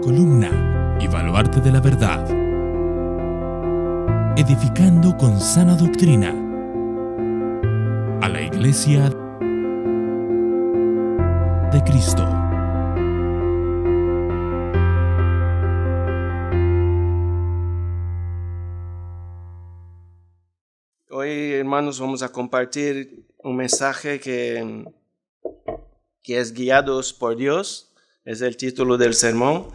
columna y baluarte de la verdad, edificando con sana doctrina a la iglesia de Cristo. Hoy, hermanos, vamos a compartir un mensaje que, que es guiados por Dios es el título del sermón,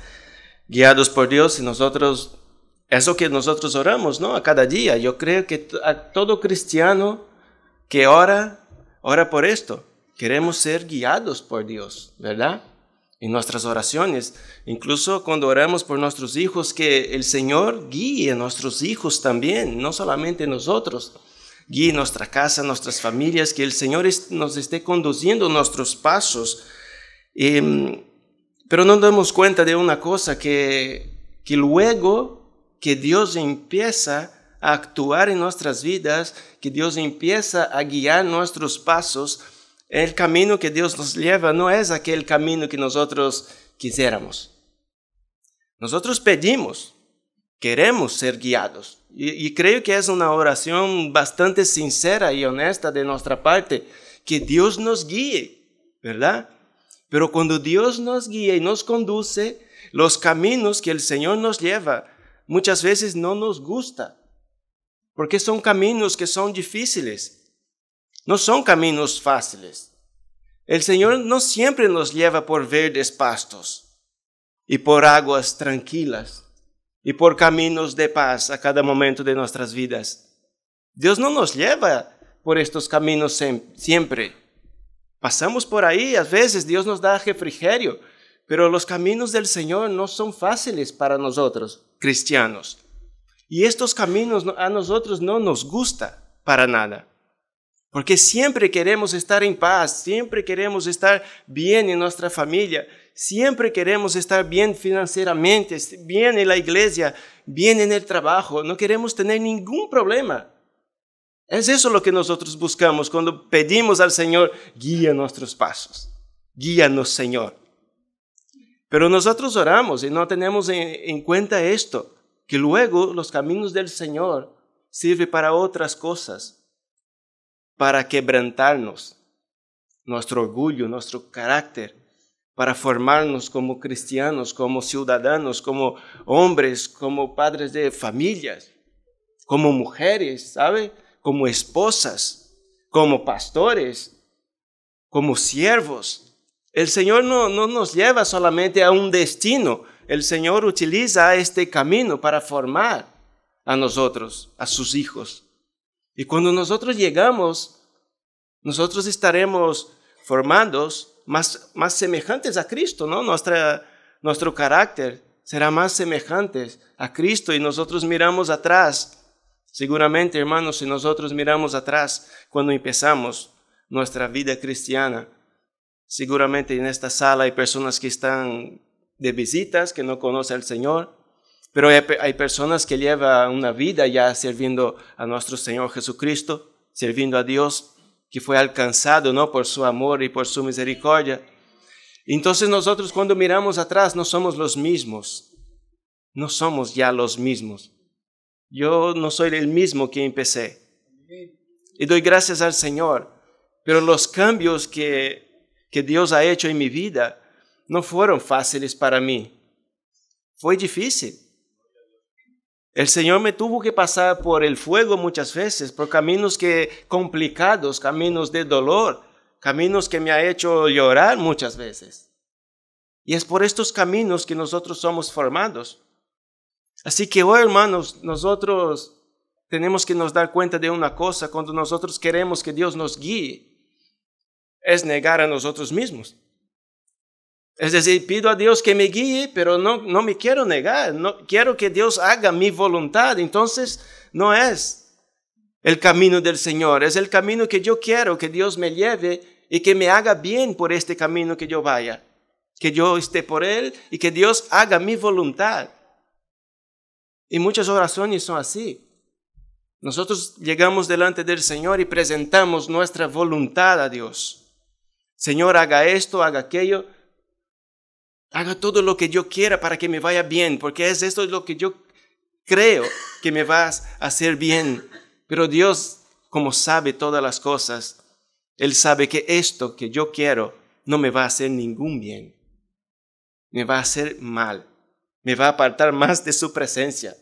guiados por Dios y nosotros, eso que nosotros oramos, ¿no? A cada día. Yo creo que a todo cristiano que ora, ora por esto. Queremos ser guiados por Dios, ¿verdad? En nuestras oraciones, incluso cuando oramos por nuestros hijos, que el Señor guíe a nuestros hijos también, no solamente nosotros guíe nuestra casa, nuestras familias, que el Señor nos esté conduciendo nuestros pasos. Eh, pero no damos cuenta de una cosa, que, que luego que Dios empieza a actuar en nuestras vidas, que Dios empieza a guiar nuestros pasos, el camino que Dios nos lleva no es aquel camino que nosotros quisiéramos. Nosotros pedimos, queremos ser guiados. Y, y, creo que es una oración bastante sincera y honesta de nuestra parte, que Dios nos guíe, ¿verdad? Pero cuando Dios nos guía y nos conduce, los caminos que el Señor nos lleva muchas veces no nos gusta, porque son caminos que son difíciles, no son caminos fáciles. El Señor no siempre nos lleva por verdes pastos y por aguas tranquilas y por caminos de paz a cada momento de nuestras vidas. Dios no nos lleva por estos caminos siempre. Pasamos por ahí, a veces Dios nos da refrigerio, pero los caminos del Señor no son fáciles para nosotros, cristianos. Y estos caminos a nosotros no nos gusta para nada. Porque siempre queremos estar en paz, siempre queremos estar bien en nuestra familia, siempre queremos estar bien financieramente, bien en la iglesia, bien en el trabajo, no queremos tener ningún problema. Es eso lo que nosotros buscamos cuando pedimos al Señor, guía nuestros pasos, guíanos Señor. Pero nosotros oramos y no tenemos en, cuenta esto, que luego los caminos del Señor sirven para otras cosas, para quebrantarnos, nuestro orgullo, nuestro carácter, para formarnos como cristianos, como ciudadanos, como hombres, como padres de familias, como mujeres, ¿sabe? como esposas, como pastores, como siervos. El Señor no, nos lleva solamente a un destino, el Señor utiliza este camino para formar a nosotros, a sus hijos. Y cuando nosotros llegamos, nosotros estaremos formados más, más semejantes a Cristo, ¿no? nuestro carácter será más semejante a Cristo y nosotros miramos atrás Seguramente, hermanos, si nosotros miramos atrás cuando empezamos nuestra vida cristiana, seguramente en esta sala hay personas que están de visitas, que no conocen al Señor, pero hay, personas que llevan una vida ya sirviendo a nuestro Señor Jesucristo, sirviendo a Dios, que fue alcanzado ¿no? por su amor y por su misericordia. Entonces nosotros cuando miramos atrás no somos los mismos, no somos ya los mismos. Yo no soy el mismo que empecé. Y doy gracias al Señor. Pero los cambios que, Dios ha hecho en mi vida no fueron fáciles para mí. Fue difícil. El Señor me tuvo que pasar por el fuego muchas veces, por caminos que complicados, caminos de dolor, caminos que me ha hecho llorar muchas veces. Y es por estos caminos que nosotros somos formados. Así que hoy, hermanos, nosotros tenemos que nos dar cuenta de una cosa cuando nosotros queremos que Dios nos guíe, es negar a nosotros mismos. Es decir, pido a Dios que me guíe, pero no, no me quiero negar, no quiero que Dios haga mi voluntad. Entonces, no es el camino del Señor, es el camino que yo quiero que Dios me lleve y que me haga bien por este camino que yo vaya, que yo esté por Él y que Dios haga mi voluntad. Y muchas oraciones son así. Nosotros llegamos delante del Señor y presentamos nuestra voluntad a Dios. Señor, haga esto, haga aquello, haga todo lo que yo quiera para que me vaya bien, porque es esto lo que yo creo que me vas a hacer bien. Pero Dios, como sabe todas las cosas, Él sabe que esto que yo quiero no me va a hacer ningún bien, me va a hacer mal me va a apartar más de su presencia.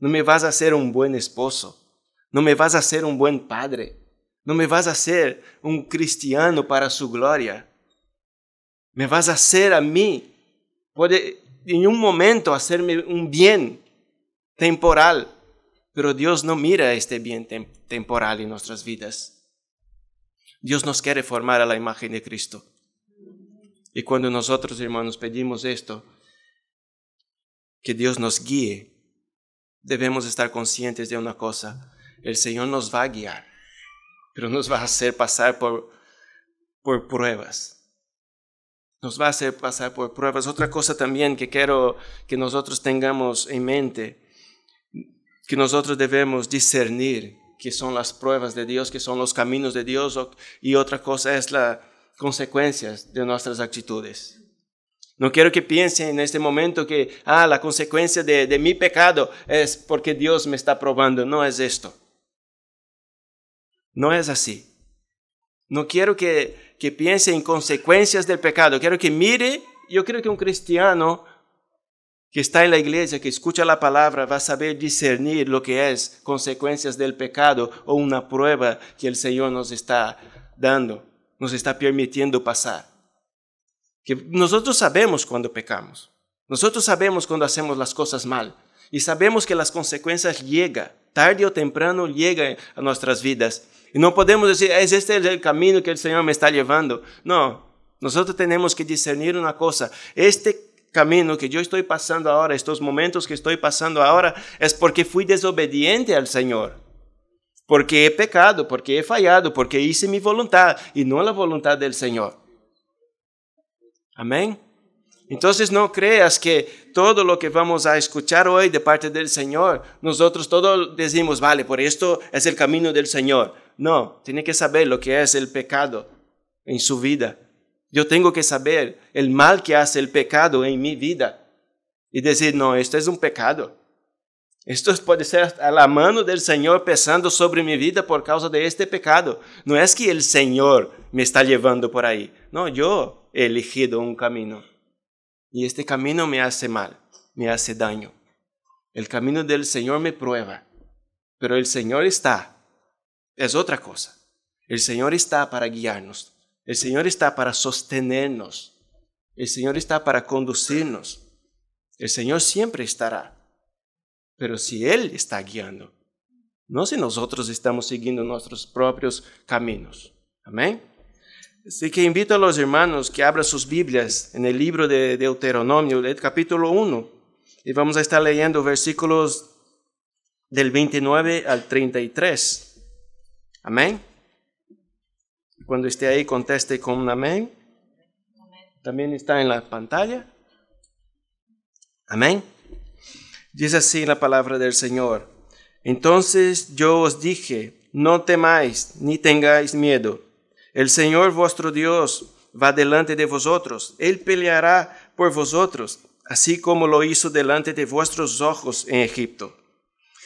No me vas a ser un buen esposo. No me vas a ser un buen padre. No me vas a ser un cristiano para su gloria. Me vas a hacer a mí. Puede en un momento hacerme un bien temporal, pero Dios no mira este bien temporal en nuestras vidas. Dios nos quiere formar a la imagen de Cristo. Y cuando nosotros, hermanos, pedimos esto, que Dios nos guíe, debemos estar conscientes de una cosa. El Señor nos va a guiar, pero nos va a hacer pasar por, por pruebas. Nos va a hacer pasar por pruebas. Otra cosa también que quiero que nosotros tengamos en mente, que nosotros debemos discernir que son las pruebas de Dios, que son los caminos de Dios, y otra cosa es las consecuencias de nuestras actitudes. No quiero que piensen en este momento que, ah, la consecuencia de, mi pecado es porque Dios me está probando. No es esto. No es así. No quiero que, que piense en consecuencias del pecado. Quiero que mire, yo creo que un cristiano que está en la iglesia, que escucha la palabra, va a saber discernir lo que es consecuencias del pecado o una prueba que el Señor nos está dando, nos está permitiendo pasar. Que nosotros sabemos cuando pecamos. Nosotros sabemos cuando hacemos las cosas mal. Y sabemos que las consecuencias llegan, tarde o temprano llegan a nuestras vidas. Y no podemos decir, es este el camino que el Señor me está llevando. No, nosotros tenemos que discernir una cosa. Este camino que yo estoy pasando ahora, estos momentos que estoy pasando ahora, es porque fui desobediente al Señor. Porque he pecado, porque he fallado, porque hice mi voluntad y no la voluntad del Señor. Amén. Entonces no creas que todo lo que vamos a escuchar hoy de parte del Señor, nosotros todos decimos, vale, por esto es el camino del Señor. No, tiene que saber lo que es el pecado en su vida. Yo tengo que saber el mal que hace el pecado en mi vida y decir, no, esto es un pecado. Esto puede ser a la mano del Señor pesando sobre mi vida por causa de este pecado. No es que el Señor me está llevando por ahí. No, yo he elegido un camino. Y este camino me hace mal, me hace daño. El camino del Señor me prueba. Pero el Señor está. Es otra cosa. El Señor está para guiarnos. El Señor está para sostenernos. El Señor está para conducirnos. El Señor siempre estará pero si Él está guiando, no si nosotros estamos siguiendo nuestros propios caminos. Amén. Así que invito a los hermanos que abran sus Biblias en el libro de Deuteronomio, el capítulo 1, y vamos a estar leyendo versículos del 29 al 33. Amén. Cuando esté ahí, conteste con un amén. También está en la pantalla. Amén. Dice así la palabra del Señor. Entonces yo os dije, no temáis ni tengáis miedo. El Señor vuestro Dios va delante de vosotros, Él peleará por vosotros, así como lo hizo delante de vuestros ojos en Egipto.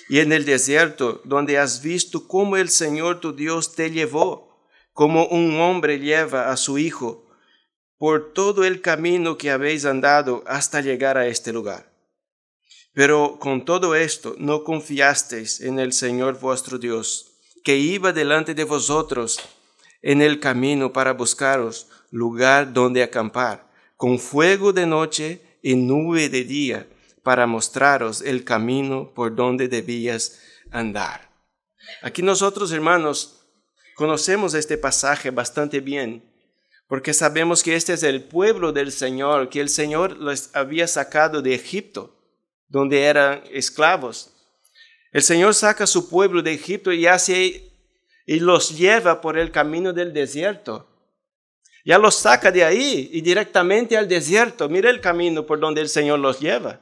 Y en el desierto, donde has visto cómo el Señor tu Dios te llevó, como un hombre lleva a su hijo, por todo el camino que habéis andado hasta llegar a este lugar. Pero con todo esto no confiasteis en el Señor vuestro Dios, que iba delante de vosotros en el camino para buscaros lugar donde acampar, con fuego de noche y nube de día, para mostraros el camino por donde debías andar. Aquí nosotros, hermanos, conocemos este pasaje bastante bien, porque sabemos que este es el pueblo del Señor, que el Señor los había sacado de Egipto donde eran esclavos. El Señor saca a su pueblo de Egipto y, hace, y los lleva por el camino del desierto. Ya los saca de ahí y directamente al desierto. Mira el camino por donde el Señor los lleva.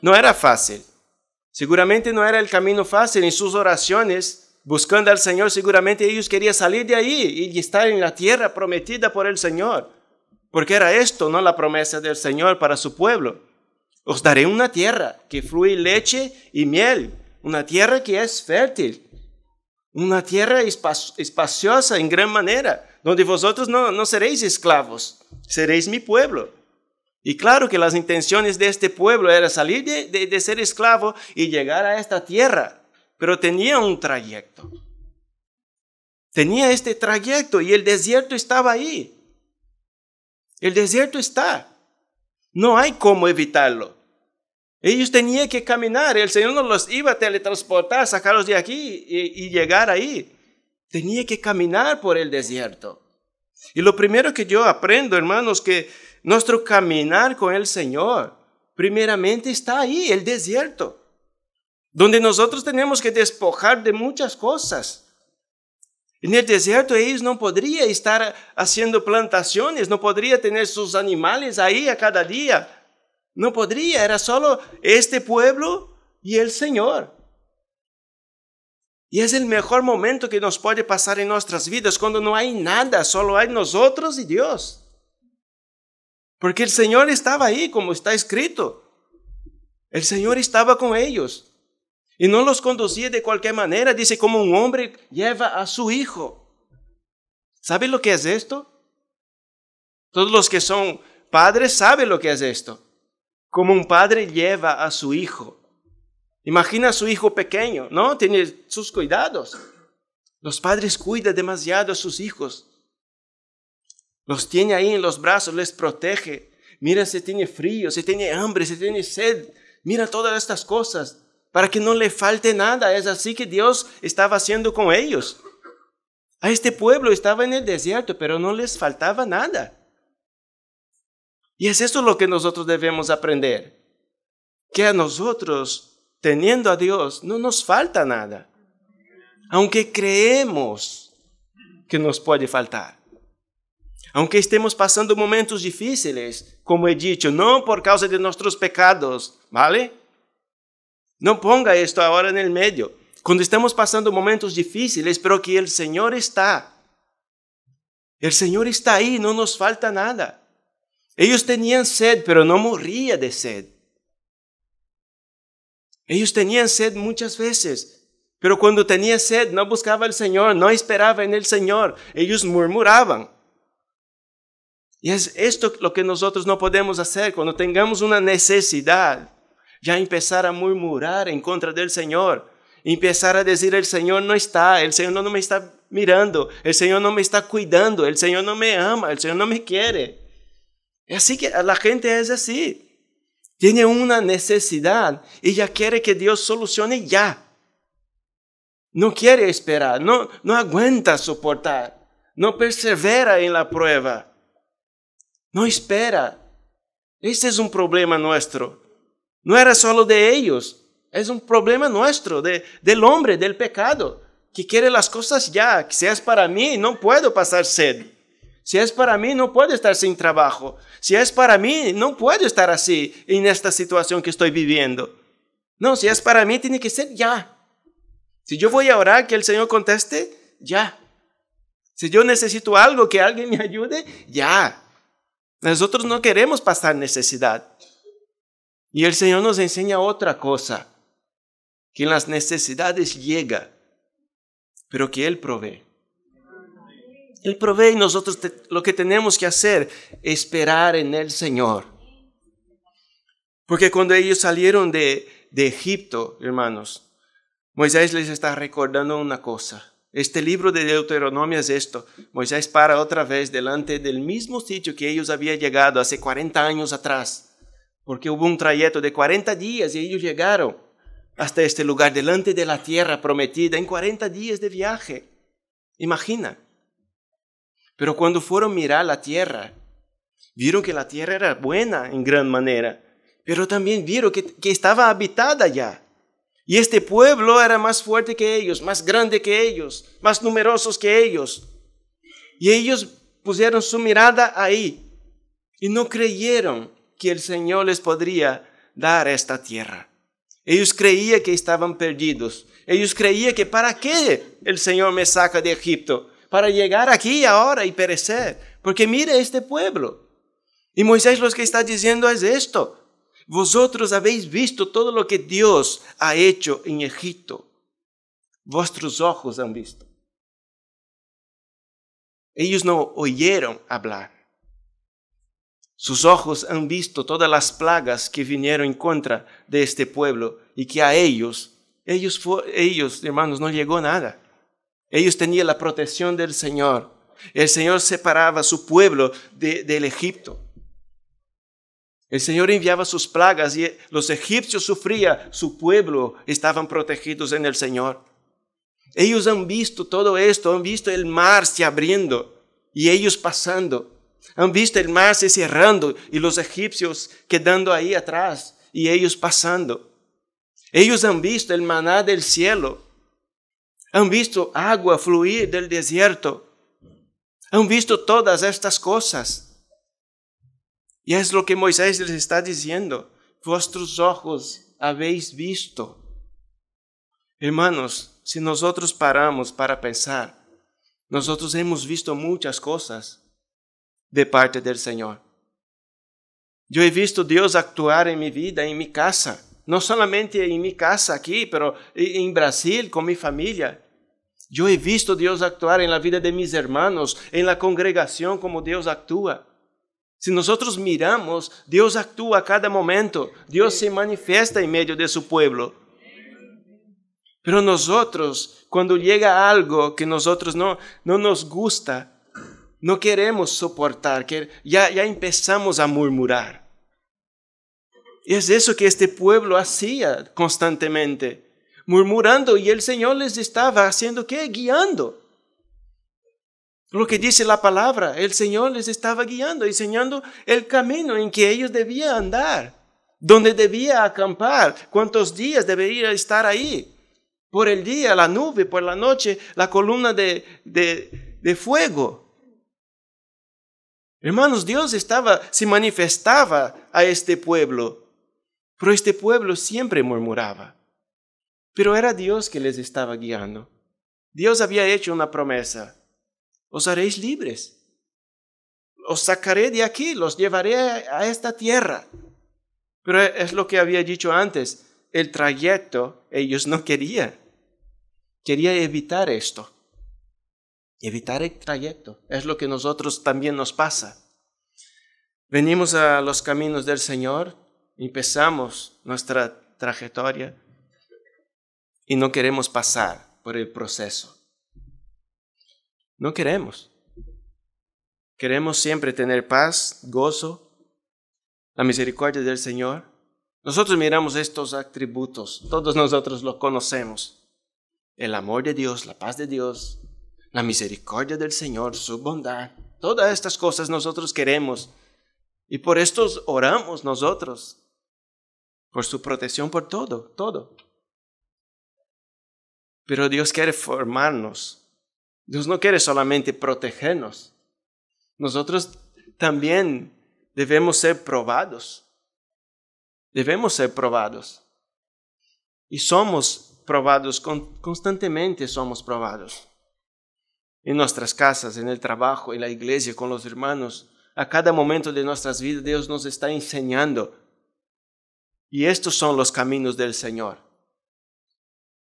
No era fácil. Seguramente no era el camino fácil. En sus oraciones, buscando al Señor, seguramente ellos querían salir de ahí y estar en la tierra prometida por el Señor. Porque era esto, ¿no? La promesa del Señor para su pueblo. Os daré una tierra que fluye leche y miel, una tierra que es fértil, una tierra espaciosa en gran manera, donde vosotros no, seréis esclavos, seréis mi pueblo. Y claro que las intenciones de este pueblo era salir de, de, ser esclavo y llegar a esta tierra, pero tenía un trayecto. Tenía este trayecto y el desierto estaba ahí. El desierto está. No hay cómo evitarlo. Ellos tenían que caminar, el Señor no los iba a teletransportar, sacarlos de aquí y, llegar ahí. Tenía que caminar por el desierto. Y lo primero que yo aprendo, hermanos, que nuestro caminar con el Señor, primeramente está ahí, el desierto, donde nosotros tenemos que despojar de muchas cosas en el desierto ellos no podrían estar haciendo plantaciones, no podría tener sus animales ahí a cada día. No podría, era solo este pueblo y el Señor. Y es el mejor momento que nos puede pasar en nuestras vidas, cuando no hay nada, solo hay nosotros y Dios. Porque el Señor estaba ahí, como está escrito. El Señor estaba con ellos. Y no los conducía de cualquier manera, dice, como un hombre lleva a su hijo. ¿Sabe lo que es esto? Todos los que son padres saben lo que es esto. Como un padre lleva a su hijo. Imagina a su hijo pequeño, ¿no? Tiene sus cuidados. Los padres cuidan demasiado a sus hijos. Los tiene ahí en los brazos, les protege. Mira si tiene frío, si tiene hambre, si tiene sed. Mira todas estas cosas para que no le falte nada. Es así que Dios estaba haciendo con ellos. A este pueblo estaba en el desierto, pero no les faltaba nada. Y es eso lo que nosotros debemos aprender. Que a nosotros, teniendo a Dios, no nos falta nada. Aunque creemos que nos puede faltar. Aunque estemos pasando momentos difíciles, como he dicho, no por causa de nuestros pecados, ¿vale? No ponga esto ahora en el medio. Cuando estamos pasando momentos difíciles, pero que el Señor está. El Señor está ahí, no nos falta nada. Ellos tenían sed, pero no moría de sed. Ellos tenían sed muchas veces, pero cuando tenía sed no buscaba al Señor, no esperaba en el Señor. Ellos murmuraban. Y es esto lo que nosotros no podemos hacer cuando tengamos una necesidad ya empezar a murmurar en contra del Señor, empezar a decir, el Señor no está, el Señor no me está mirando, el Señor no me está cuidando, el Señor no me ama, el Señor no me quiere. Así que la gente es así. Tiene una necesidad y ya quiere que Dios solucione ya. No quiere esperar, no, no aguanta soportar, no persevera en la prueba, no espera. Este es un problema nuestro. No era solo de ellos, es un problema nuestro, de, del hombre, del pecado, que quiere las cosas ya. Si es para mí, no puedo pasar sed. Si es para mí, no puedo estar sin trabajo. Si es para mí, no puedo estar así en esta situación que estoy viviendo. No, si es para mí, tiene que ser ya. Si yo voy a orar, que el Señor conteste, ya. Si yo necesito algo, que alguien me ayude, ya. Nosotros no queremos pasar necesidad. Y el Señor nos enseña otra cosa, que en las necesidades llega, pero que Él provee. Él provee y nosotros lo que tenemos que hacer, es esperar en el Señor. Porque cuando ellos salieron de, de Egipto, hermanos, Moisés les está recordando una cosa. Este libro de Deuteronomio es esto. Moisés para otra vez delante del mismo sitio que ellos habían llegado hace 40 años atrás porque hubo un trayecto de 40 días y ellos llegaron hasta este lugar delante de la tierra prometida en 40 días de viaje. Imagina. Pero cuando fueron a mirar la tierra, vieron que la tierra era buena en gran manera, pero también vieron que, que estaba habitada ya. Y este pueblo era más fuerte que ellos, más grande que ellos, más numerosos que ellos. Y ellos pusieron su mirada ahí y no creyeron que el Señor les podría dar esta tierra. Ellos creían que estaban perdidos. Ellos creían que para qué el Señor me saca de Egipto, para llegar aquí ahora y perecer. Porque mire este pueblo. Y Moisés lo que está diciendo es esto. Vosotros habéis visto todo lo que Dios ha hecho en Egipto. Vuestros ojos han visto. Ellos no oyeron hablar, sus ojos han visto todas las plagas que vinieron en contra de este pueblo y que a ellos, ellos, ellos hermanos, no llegó nada. Ellos tenían la protección del Señor. El Señor separaba su pueblo del Egipto. El Señor enviaba sus plagas y los egipcios sufrían, su pueblo estaban protegidos en el Señor. Ellos han visto todo esto, han visto el mar se abriendo y ellos pasando. Han visto el mar se cerrando y los egipcios quedando ahí atrás y ellos pasando. Ellos han visto el maná del cielo. Han visto agua fluir del desierto. Han visto todas estas cosas. Y es lo que Moisés les está diciendo. Vuestros ojos habéis visto. Hermanos, si nosotros paramos para pensar, nosotros hemos visto muchas cosas de parte del Señor yo he visto Dios actuar en mi vida, en mi casa, no solamente en mi casa aquí pero en Brasil, con mi familia yo he visto Dios actuar en la vida de mis hermanos, en la congregación como Dios actúa. Si nosotros miramos, Dios actúa a cada momento, Dios se manifiesta en medio de su pueblo. Pero nosotros, cuando llega algo que nosotros no, no nos gusta, no queremos soportar, que ya, ya empezamos a murmurar. Y es eso que este pueblo hacía constantemente, murmurando y el Señor les estaba haciendo qué? Guiando. Lo que dice la palabra, el Señor les estaba guiando, enseñando el camino en que ellos debían andar, donde debía acampar, cuántos días deberían estar ahí. Por el día la nube, por la noche la columna de, de fuego. Hermanos, Dios estaba, se manifestaba a este pueblo, pero este pueblo siempre murmuraba. Pero era Dios que les estaba guiando. Dios había hecho una promesa. Os haréis libres. Os sacaré de aquí, los llevaré a esta tierra. Pero es lo que había dicho antes. El trayecto ellos no querían. Quería evitar esto evitar el trayecto. Es lo que nosotros también nos pasa. Venimos a los caminos del Señor, empezamos nuestra trayectoria y no queremos pasar por el proceso. No queremos. Queremos siempre tener paz, gozo, la misericordia del Señor. Nosotros miramos estos atributos, todos nosotros los conocemos. El amor de Dios, la paz de Dios, la misericordia del Señor, su bondad. Todas estas cosas nosotros queremos y por esto oramos nosotros, por su protección, por todo, todo. Pero Dios quiere formarnos. Dios no quiere solamente protegernos. Nosotros también debemos ser probados. Debemos ser probados. Y somos probados, constantemente somos probados en nuestras casas, en el trabajo, en la iglesia, con los hermanos. A cada momento de nuestras vidas Dios nos está enseñando. Y estos son los caminos del Señor.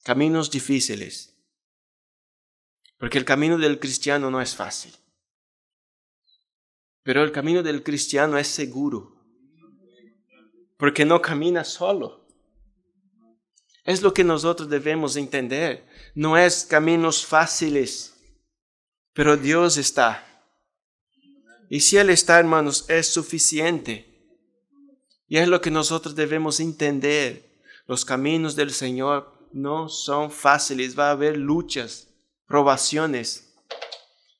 Caminos difíciles. Porque el camino del cristiano no es fácil. Pero el camino del cristiano es seguro. Porque no camina solo. Es lo que nosotros debemos entender. No es caminos fáciles pero Dios está. Y si Él está, hermanos, es suficiente. Y es lo que nosotros debemos entender. Los caminos del Señor no son fáciles. Va a haber luchas, probaciones.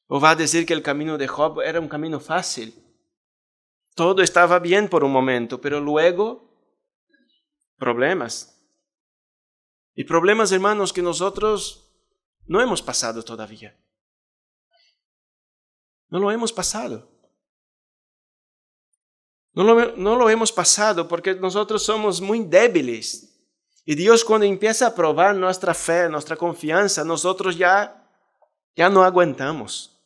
O va a decir que el camino de Job era un camino fácil. Todo estaba bien por un momento, pero luego problemas. Y problemas, hermanos, que nosotros no hemos pasado todavía. No lo hemos pasado. No lo, hemos pasado porque nosotros somos muy débiles. Y Dios cuando empieza a probar nuestra fe, nuestra confianza, nosotros ya, ya no aguantamos.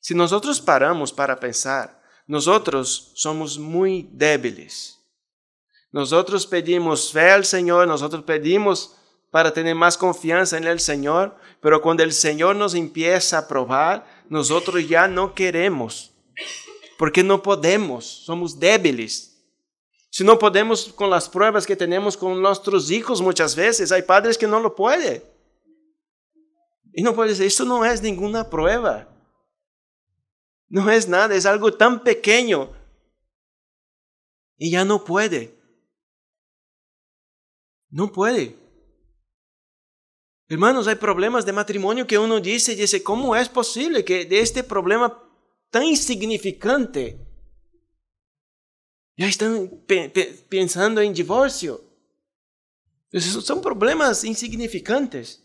Si nosotros paramos para pensar, nosotros somos muy débiles. Nosotros pedimos fe al Señor, nosotros pedimos para tener más confianza en el Señor, pero cuando el Señor nos empieza a probar, nosotros ya no queremos, porque no podemos, somos débiles. Si no podemos con las pruebas que tenemos con nuestros hijos muchas veces, hay padres que no lo pueden. Y no puede decir, esto no es ninguna prueba. No es nada, es algo tan pequeño. Y ya no puede. No puede. Hermanos, hay problemas de matrimonio que uno dice, dice, ¿cómo es posible que de este problema tan insignificante ya están pensando en divorcio? Pues son problemas insignificantes.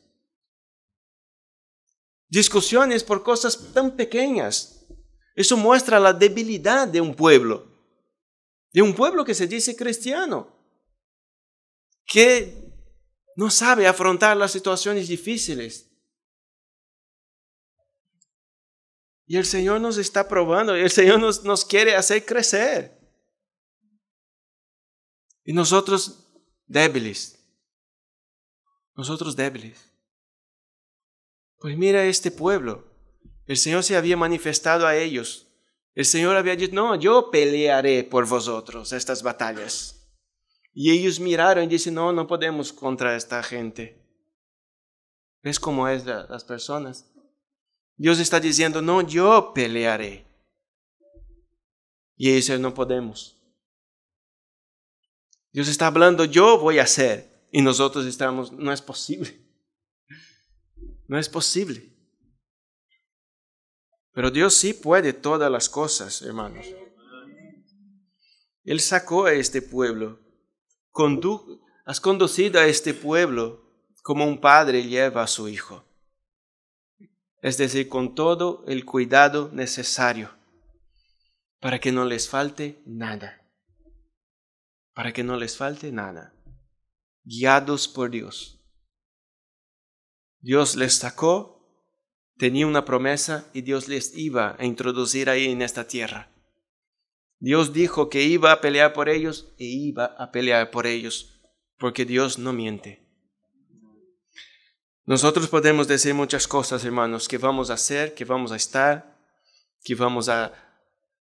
Discusiones por cosas tan pequeñas. Eso muestra la debilidad de un pueblo, de un pueblo que se dice cristiano, que no sabe afrontar las situaciones difíciles. Y el Señor nos está probando, y el Señor nos, nos quiere hacer crecer. Y nosotros débiles, nosotros débiles. Pues mira este pueblo, el Señor se había manifestado a ellos. El Señor había dicho, no, yo pelearé por vosotros estas batallas. Y ellos miraron y dicen, no, no podemos contra esta gente. ¿Ves cómo es las personas? Dios está diciendo, no, yo pelearé. Y ellos dicen, no podemos. Dios está hablando, yo voy a hacer. Y nosotros estamos, no es posible. No es posible. Pero Dios sí puede todas las cosas, hermanos. Él sacó a este pueblo has conducido a este pueblo como un padre lleva a su hijo, es decir, con todo el cuidado necesario para que no les falte nada, para que no les falte nada, guiados por Dios. Dios les sacó, tenía una promesa y Dios les iba a introducir ahí en esta tierra. Dios dijo que iba a pelear por ellos e iba a pelear por ellos, porque Dios no miente. Nosotros podemos decir muchas cosas, hermanos, que vamos a hacer, que vamos a estar, que vamos a,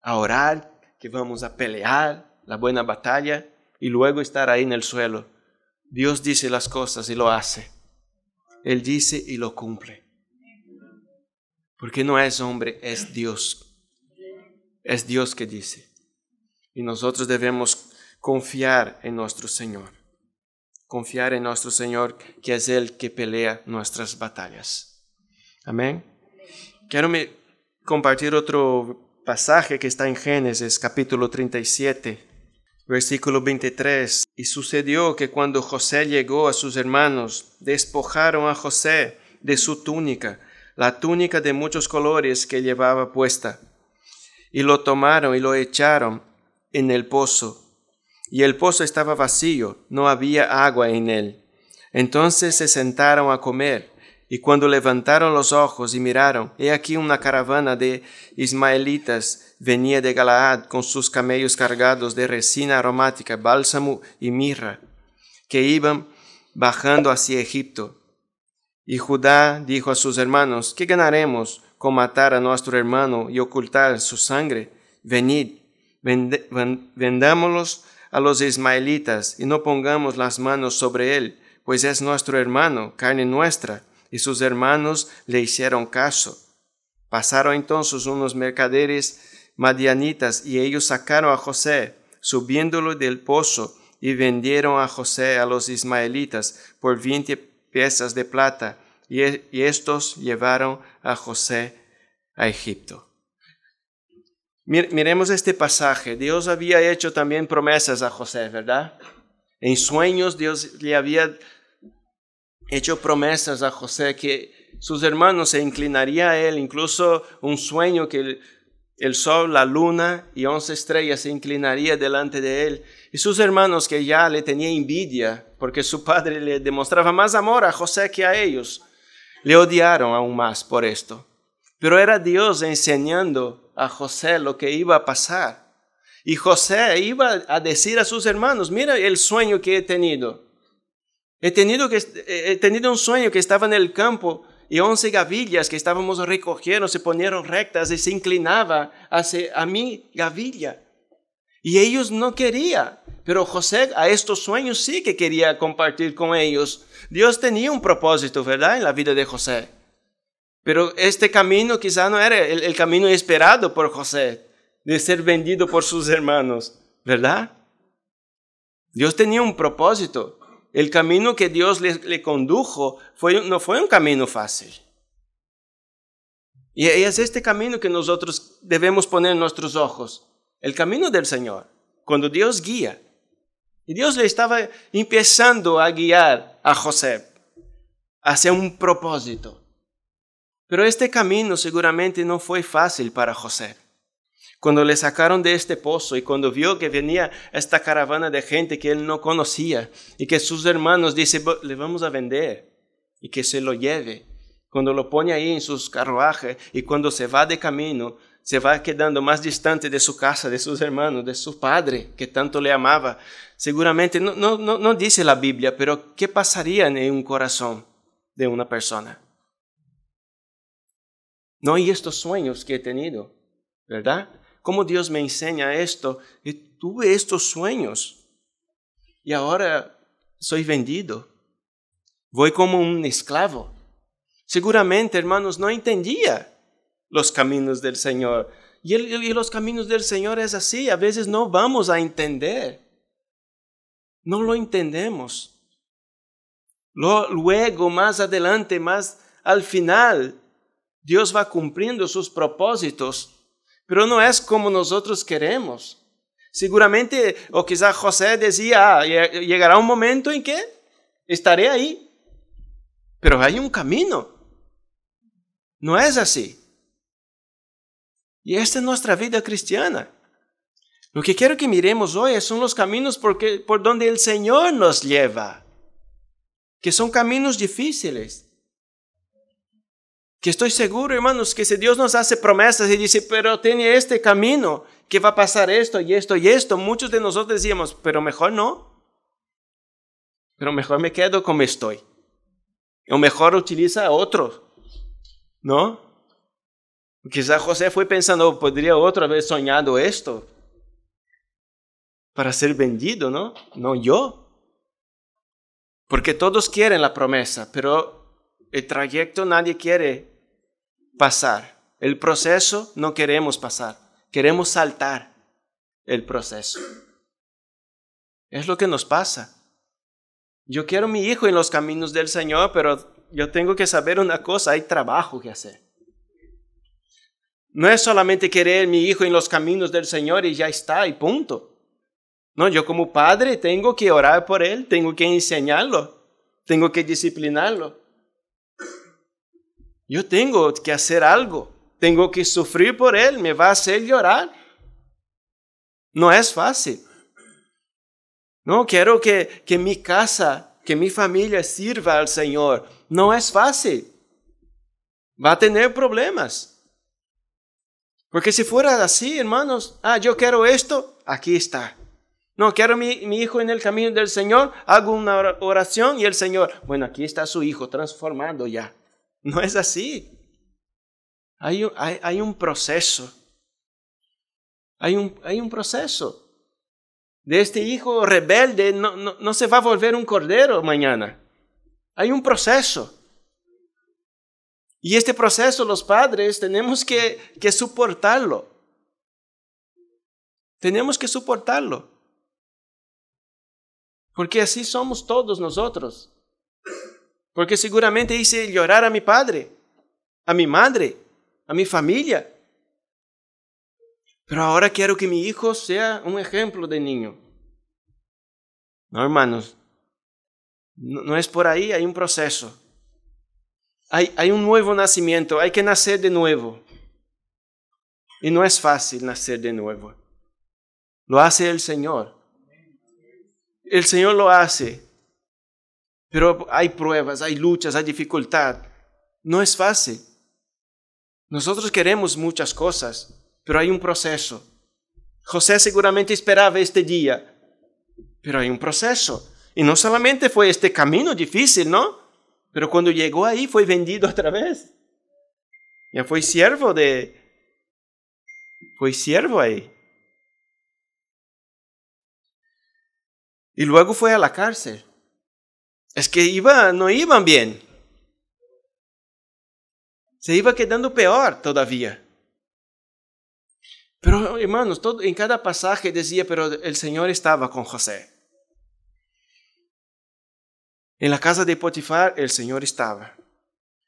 orar, que vamos a pelear la buena batalla y luego estar ahí en el suelo. Dios dice las cosas y lo hace. Él dice y lo cumple. Porque no es hombre, es Dios. Es Dios que dice. Y nosotros debemos confiar en nuestro Señor. Confiar en nuestro Señor, que es el que pelea nuestras batallas. Amén. Quiero compartir otro pasaje que está en Génesis capítulo 37, versículo 23. Y sucedió que cuando José llegó a sus hermanos, despojaron a José de su túnica, la túnica de muchos colores que llevaba puesta. Y lo tomaron y lo echaron en el pozo, y el pozo estaba vacío, no había agua en él. Entonces se sentaron a comer, y cuando levantaron los ojos y miraron, he aquí una caravana de ismaelitas venía de Galaad con sus camellos cargados de resina aromática, bálsamo y mirra, que iban bajando hacia Egipto. Y Judá dijo a sus hermanos, ¿qué ganaremos con matar a nuestro hermano y ocultar su sangre? Venid, vendámoslos a los ismaelitas y no pongamos las manos sobre él, pues es nuestro hermano, carne nuestra. Y sus hermanos le hicieron caso. Pasaron entonces unos mercaderes madianitas y ellos sacaron a José, subiéndolo del pozo, y vendieron a José a los ismaelitas por veinte piezas de plata, y, e, estos llevaron a José a Egipto miremos este pasaje. Dios había hecho también promesas a José, ¿verdad? En sueños Dios le había hecho promesas a José que sus hermanos se inclinarían a él, incluso un sueño que el, sol, la luna y once estrellas se inclinarían delante de él. Y sus hermanos que ya le tenía envidia porque su padre le demostraba más amor a José que a ellos, le odiaron aún más por esto. Pero era Dios enseñando a José lo que iba a pasar. Y José iba a decir a sus hermanos, mira el sueño que he tenido. He tenido, eh, he tenido un sueño que estaba en el campo y once gavillas que estábamos recogiendo se ponieron rectas y se inclinaba hacia a mi gavilla. Y ellos no querían, pero José a estos sueños sí que quería compartir con ellos. Dios tenía un propósito, ¿verdad?, en la vida de José. Pero este camino quizá no era el, camino esperado por José, de ser vendido por sus hermanos, ¿verdad? Dios tenía un propósito. El camino que Dios le, condujo no fue un camino fácil. Y es este camino que nosotros debemos poner en nuestros ojos, el camino del Señor, cuando Dios guía. Y Dios le estaba empezando a guiar a José hacia un propósito. Pero este camino seguramente no fue fácil para José. Cuando le sacaron de este pozo y cuando vio que venía esta caravana de gente que él no conocía y que sus hermanos dicen, le vamos a vender y que se lo lleve, cuando lo pone ahí en sus carruajes y cuando se va de camino, se va quedando más distante de su casa, de sus hermanos, de su padre que tanto le amaba. Seguramente, no, no, dice la Biblia, pero ¿qué pasaría en un corazón de una persona? No hay estos sueños que he tenido, ¿verdad? ¿Cómo Dios me enseña esto? Y tuve estos sueños y ahora soy vendido. Voy como un esclavo. Seguramente, hermanos, no entendía los caminos del Señor. Y, los caminos del Señor es así, a veces no vamos a entender. No lo entendemos. luego, más adelante, más al final, Dios va cumpliendo sus propósitos, pero no es como nosotros queremos. Seguramente, o quizá José decía, ah, llegará un momento en que estaré ahí, pero hay un camino. No es así. Y esta es nuestra vida cristiana. Lo que quiero que miremos hoy son los caminos porque, por donde el Señor nos lleva, que son caminos difíciles, que estoy seguro, hermanos, que si Dios nos hace promesas y dice, pero tiene este camino, que va a pasar esto y esto y esto, muchos de nosotros decíamos, pero mejor no. Pero mejor me quedo como estoy. O mejor utiliza a otro, ¿No? Quizá José fue pensando, podría otro haber soñado esto para ser vendido, ¿no? No yo. Porque todos quieren la promesa, pero el trayecto nadie quiere pasar. El proceso no queremos pasar, queremos saltar el proceso. Es lo que nos pasa. Yo quiero mi hijo en los caminos del Señor, pero yo tengo que saber una cosa, hay trabajo que hacer. No es solamente querer mi hijo en los caminos del Señor y ya está, y punto. No, yo como padre tengo que orar por él, tengo que enseñarlo, tengo que disciplinarlo. Yo tengo que hacer algo, tengo que sufrir por Él, me va a hacer llorar. No es fácil. No quiero que, que mi casa, que mi familia sirva al Señor. No es fácil. Va a tener problemas. Porque si fuera así, hermanos, ah, yo quiero esto, aquí está. No, quiero mi, mi hijo en el camino del Señor, hago una oración y el Señor, bueno, aquí está su hijo transformado ya. No es así. Hay un, hay, un proceso. Hay un, hay un, proceso. De este hijo rebelde no, no, se va a volver un cordero mañana. Hay un proceso. Y este proceso los padres tenemos que, que soportarlo. Tenemos que soportarlo. Porque así somos todos nosotros porque seguramente hice llorar a mi padre, a mi madre, a mi familia. Pero ahora quiero que mi hijo sea un ejemplo de niño. No, hermanos, no, es por ahí, hay un proceso. hay un nuevo nacimiento, hay que nacer de nuevo. Y no es fácil nacer de nuevo. Lo hace el Señor. El Señor lo hace pero hay pruebas, hay luchas, hay dificultad. No es fácil. Nosotros queremos muchas cosas, pero hay un proceso. José seguramente esperaba este día, pero hay un proceso. Y no solamente fue este camino difícil, ¿no? Pero cuando llegó ahí fue vendido otra vez. Ya fue siervo de... Fue siervo ahí. Y luego fue a la cárcel es que iba, no iban bien. Se iba quedando peor todavía. Pero hermanos, en cada pasaje decía, pero el Señor estaba con José. En la casa de Potifar el Señor estaba.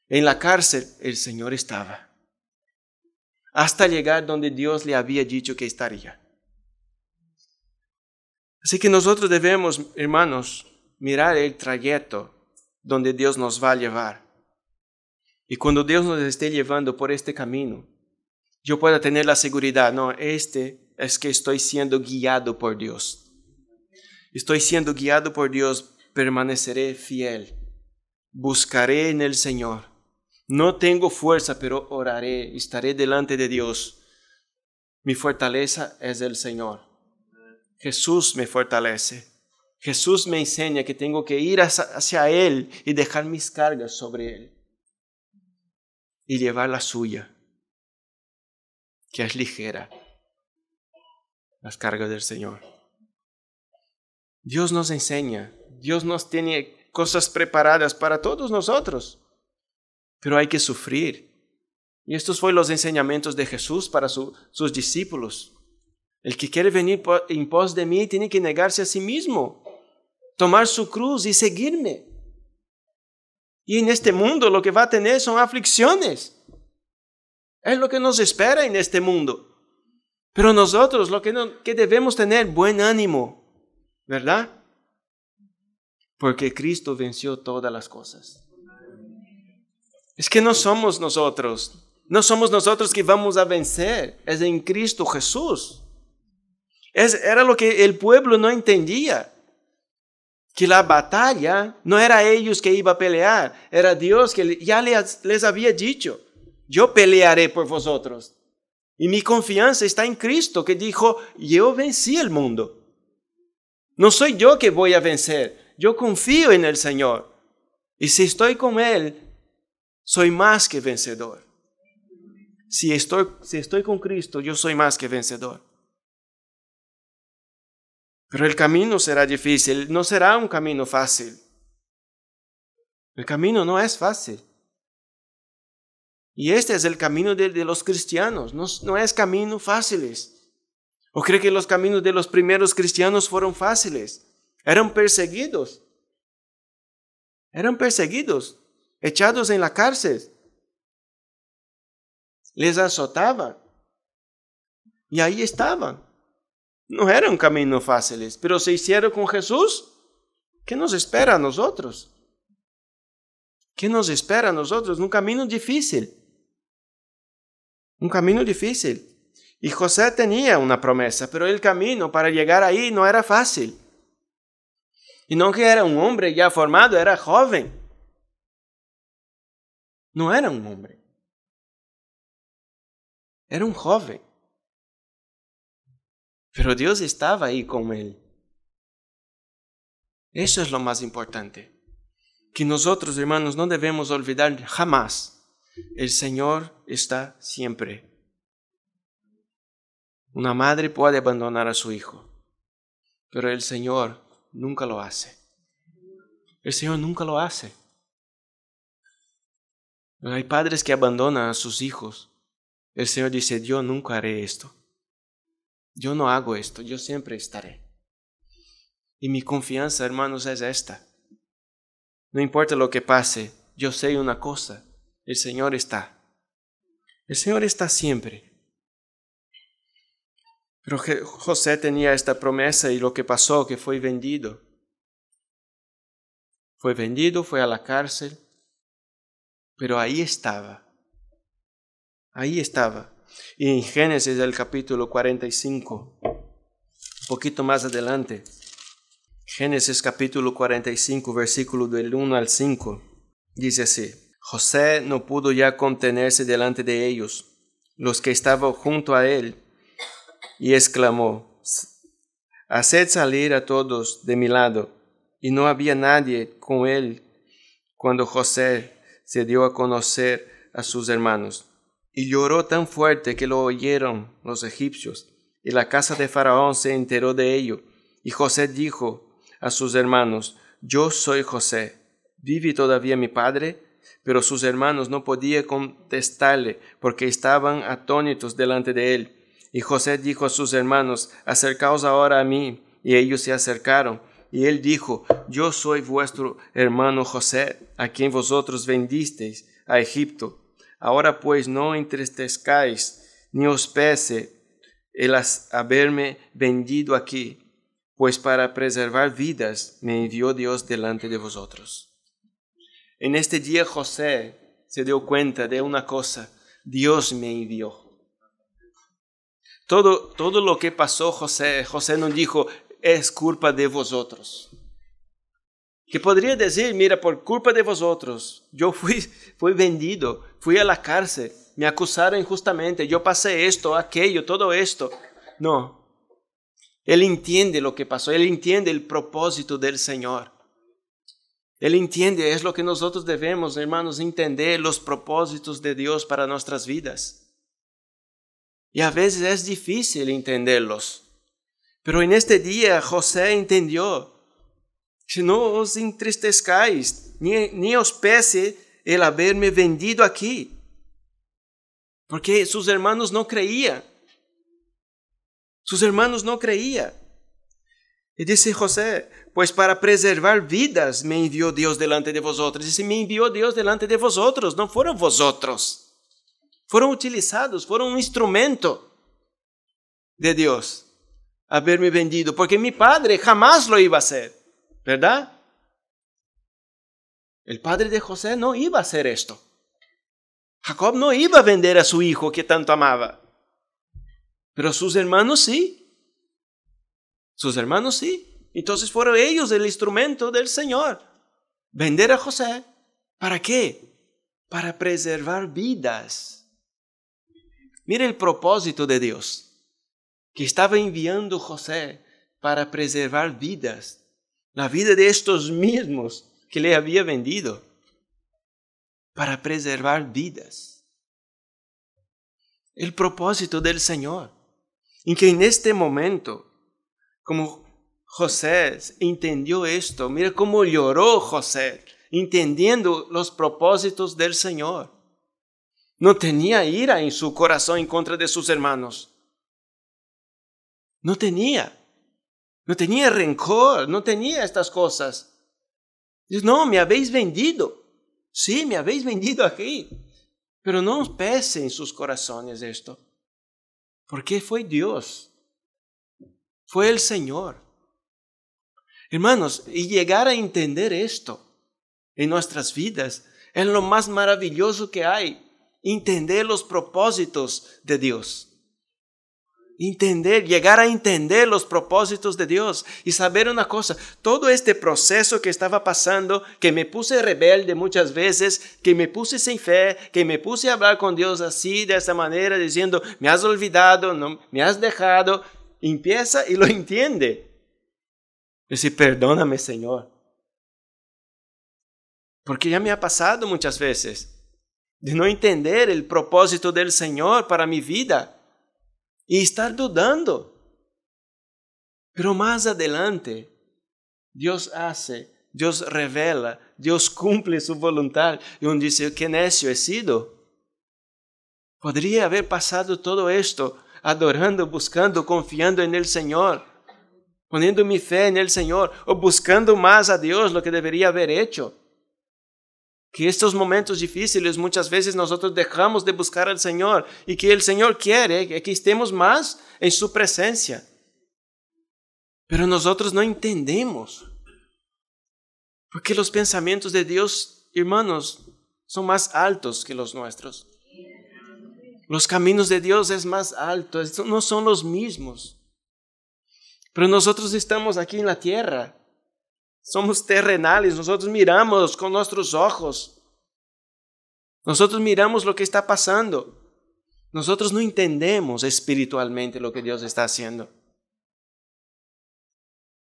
En la cárcel el Señor estaba. Hasta llegar donde Dios le había dicho que estaría. Así que nosotros debemos, hermanos, mirar el trayecto donde Dios nos va a llevar. Y cuando Dios nos esté llevando por este camino, yo pueda tener la seguridad, no, este es que estoy siendo guiado por Dios. Estoy siendo guiado por Dios, permaneceré fiel. Buscaré en el Señor. No tengo fuerza, pero oraré, estaré delante de Dios. Mi fortaleza es el Señor. Jesús me fortalece. Jesús me enseña que tengo que ir hacia Él y dejar mis cargas sobre Él y llevar la suya, que es ligera, las cargas del Señor. Dios nos enseña, Dios nos tiene cosas preparadas para todos nosotros, pero hay que sufrir. Y estos fueron los enseñamientos de Jesús para sus discípulos. El que quiere venir en pos de mí tiene que negarse a sí mismo tomar su cruz y seguirme. Y en este mundo lo que va a tener son aflicciones. Es lo que nos espera en este mundo. Pero nosotros lo que, no, debemos tener buen ánimo, ¿verdad? Porque Cristo venció todas las cosas. Es que no somos nosotros, no somos nosotros que vamos a vencer, es en Cristo Jesús. Es, era lo que el pueblo no entendía que la batalla no era ellos que iba a pelear, era Dios que ya les, había dicho, yo pelearé por vosotros. Y mi confianza está en Cristo que dijo, yo vencí el mundo. No soy yo que voy a vencer, yo confío en el Señor. Y si estoy con Él, soy más que vencedor. Si estoy, si estoy con Cristo, yo soy más que vencedor. Pero el camino será difícil, no será un camino fácil. El camino no es fácil. Y este es el camino de, los cristianos, no, es camino fáciles. ¿O cree que los caminos de los primeros cristianos fueron fáciles? Eran perseguidos. Eran perseguidos, echados en la cárcel. Les azotaban. Y ahí estaban no eran caminos fáciles, pero se hicieron con Jesús. ¿Qué nos espera a nosotros? ¿Qué nos espera a nosotros? Un camino difícil. Un camino difícil. Y José tenía una promesa, pero el camino para llegar ahí no era fácil. Y no que era un hombre ya formado, era joven. No era un hombre. Era un joven. Pero Dios estaba ahí con él. Eso es lo más importante. Que nosotros, hermanos, no debemos olvidar jamás. El Señor está siempre. Una madre puede abandonar a su hijo, pero el Señor nunca lo hace. El Señor nunca lo hace. Hay padres que abandonan a sus hijos. El Señor dice, yo nunca haré esto. Yo no hago esto, yo siempre estaré. Y mi confianza, hermanos, es esta. No importa lo que pase, yo sé una cosa, el Señor está. El Señor está siempre. Pero José tenía esta promesa y lo que pasó, que fue vendido. Fue vendido, fue a la cárcel, pero ahí estaba. Ahí estaba. Y en Génesis del capítulo 45, un poquito más adelante, Génesis capítulo 45, versículo del 1 al 5, dice así, José no pudo ya contenerse delante de ellos, los que estaban junto a él, y exclamó, Haced salir a todos de mi lado. Y no había nadie con él cuando José se dio a conocer a sus hermanos. Y lloró tan fuerte que lo oyeron los egipcios, y la casa de Faraón se enteró de ello. Y José dijo a sus hermanos, Yo soy José, ¿vive todavía mi padre? Pero sus hermanos no podían contestarle, porque estaban atónitos delante de él. Y José dijo a sus hermanos, Acercaos ahora a mí. Y ellos se acercaron. Y él dijo, Yo soy vuestro hermano José, a quien vosotros vendisteis a Egipto Ahora pues no entristezcáis, ni os pese el haberme vendido aquí, pues para preservar vidas me envió Dios delante de vosotros. En este día José se dio cuenta de una cosa, Dios me envió. Todo, todo lo que pasó José, José no dijo, es culpa de vosotros que podría decir, mira, por culpa de vosotros, yo fui, fui vendido, fui a la cárcel, me acusaron injustamente, yo pasé esto, aquello, todo esto. No, él entiende lo que pasó, él entiende el propósito del Señor. Él entiende, es lo que nosotros debemos, hermanos, entender los propósitos de Dios para nuestras vidas. Y a veces es difícil entenderlos. Pero en este día José entendió se não os entristecais nem, nem os pese el haber-me vendido aqui. Porque seus irmãos não creíam. Seus irmãos não creíam. E disse José: Pois para preservar vidas me enviou Deus delante de vosotros. Disse: me enviou Deus delante de vosotros, não foram vosotros. Foram utilizados, foram um instrumento de Deus haver-me vendido, porque meu padre jamais lo iba a ser. ¿Verdad? El padre de José no iba a hacer esto. Jacob no iba a vender a su hijo que tanto amaba. Pero sus hermanos sí. Sus hermanos sí. Entonces fueron ellos el instrumento del Señor. Vender a José. ¿Para qué? Para preservar vidas. Mira el propósito de Dios, que estaba enviando José para preservar vidas la vida de estos mismos que le había vendido para preservar vidas. El propósito del Señor, en que en este momento, como José entendió esto, mira cómo lloró José, entendiendo los propósitos del Señor. No tenía ira en su corazón en contra de sus hermanos. No tenía. No tenía rencor, no tenía estas cosas. Dice, no, me habéis vendido. Sí, me habéis vendido aquí. Pero no os pese en sus corazones esto. Porque fue Dios. Fue el Señor. Hermanos, y llegar a entender esto en nuestras vidas es lo más maravilloso que hay. Entender los propósitos de Dios entender, llegar a entender los propósitos de Dios y saber una cosa, todo este proceso que estaba pasando, que me puse rebelde muchas veces, que me puse sin fe, que me puse a hablar con Dios así, de esta manera, diciendo, me has olvidado, no, me has dejado, empieza y lo entiende. Dice, perdóname Señor, porque ya me ha pasado muchas veces de no entender el propósito del Señor para mi vida y estar dudando. Pero más adelante, Dios hace, Dios revela, Dios cumple su voluntad. Y uno dice, qué necio he sido. Podría haber pasado todo esto adorando, buscando, confiando en el Señor, poniendo mi fe en el Señor o buscando más a Dios lo que debería haber hecho. Que estos momentos difíciles muchas veces nosotros dejamos de buscar al Señor y que el Señor quiere que estemos más en su presencia. Pero nosotros no entendemos. Porque los pensamientos de Dios, hermanos, son más altos que los nuestros. Los caminos de Dios es más alto, no son los mismos. Pero nosotros estamos aquí en la tierra somos terrenales, nosotros miramos con nuestros ojos. Nosotros miramos lo que está pasando. Nosotros no entendemos espiritualmente lo que Dios está haciendo.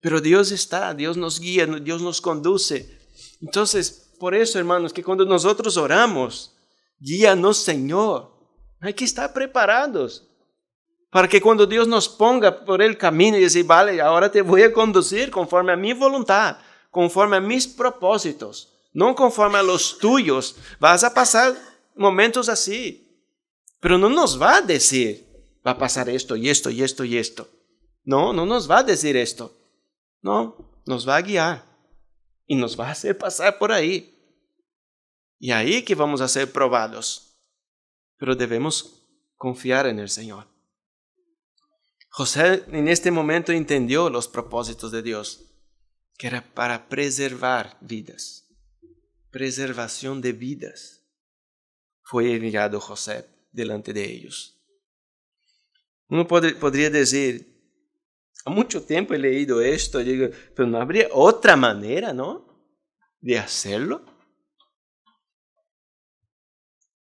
Pero Dios está, Dios nos guía, Dios nos conduce. Entonces, por eso, hermanos, que cuando nosotros oramos, guíanos, Señor. Hay que estar preparados para que cuando Dios nos ponga por el camino y dice, vale, ahora te voy a conducir conforme a mi voluntad, conforme a mis propósitos, no conforme a los tuyos, vas a pasar momentos así, pero no nos va a decir, va a pasar esto y esto y esto y esto. No, no nos va a decir esto. No, nos va a guiar y nos va a hacer pasar por ahí. Y ahí que vamos a ser probados. Pero debemos confiar en el Señor. José en este momento entendió los propósitos de Dios, que era para preservar vidas, preservación de vidas. Fue enviado José delante de ellos. Uno podría decir, a mucho tiempo he leído esto, pero no habría otra manera, ¿no? De hacerlo.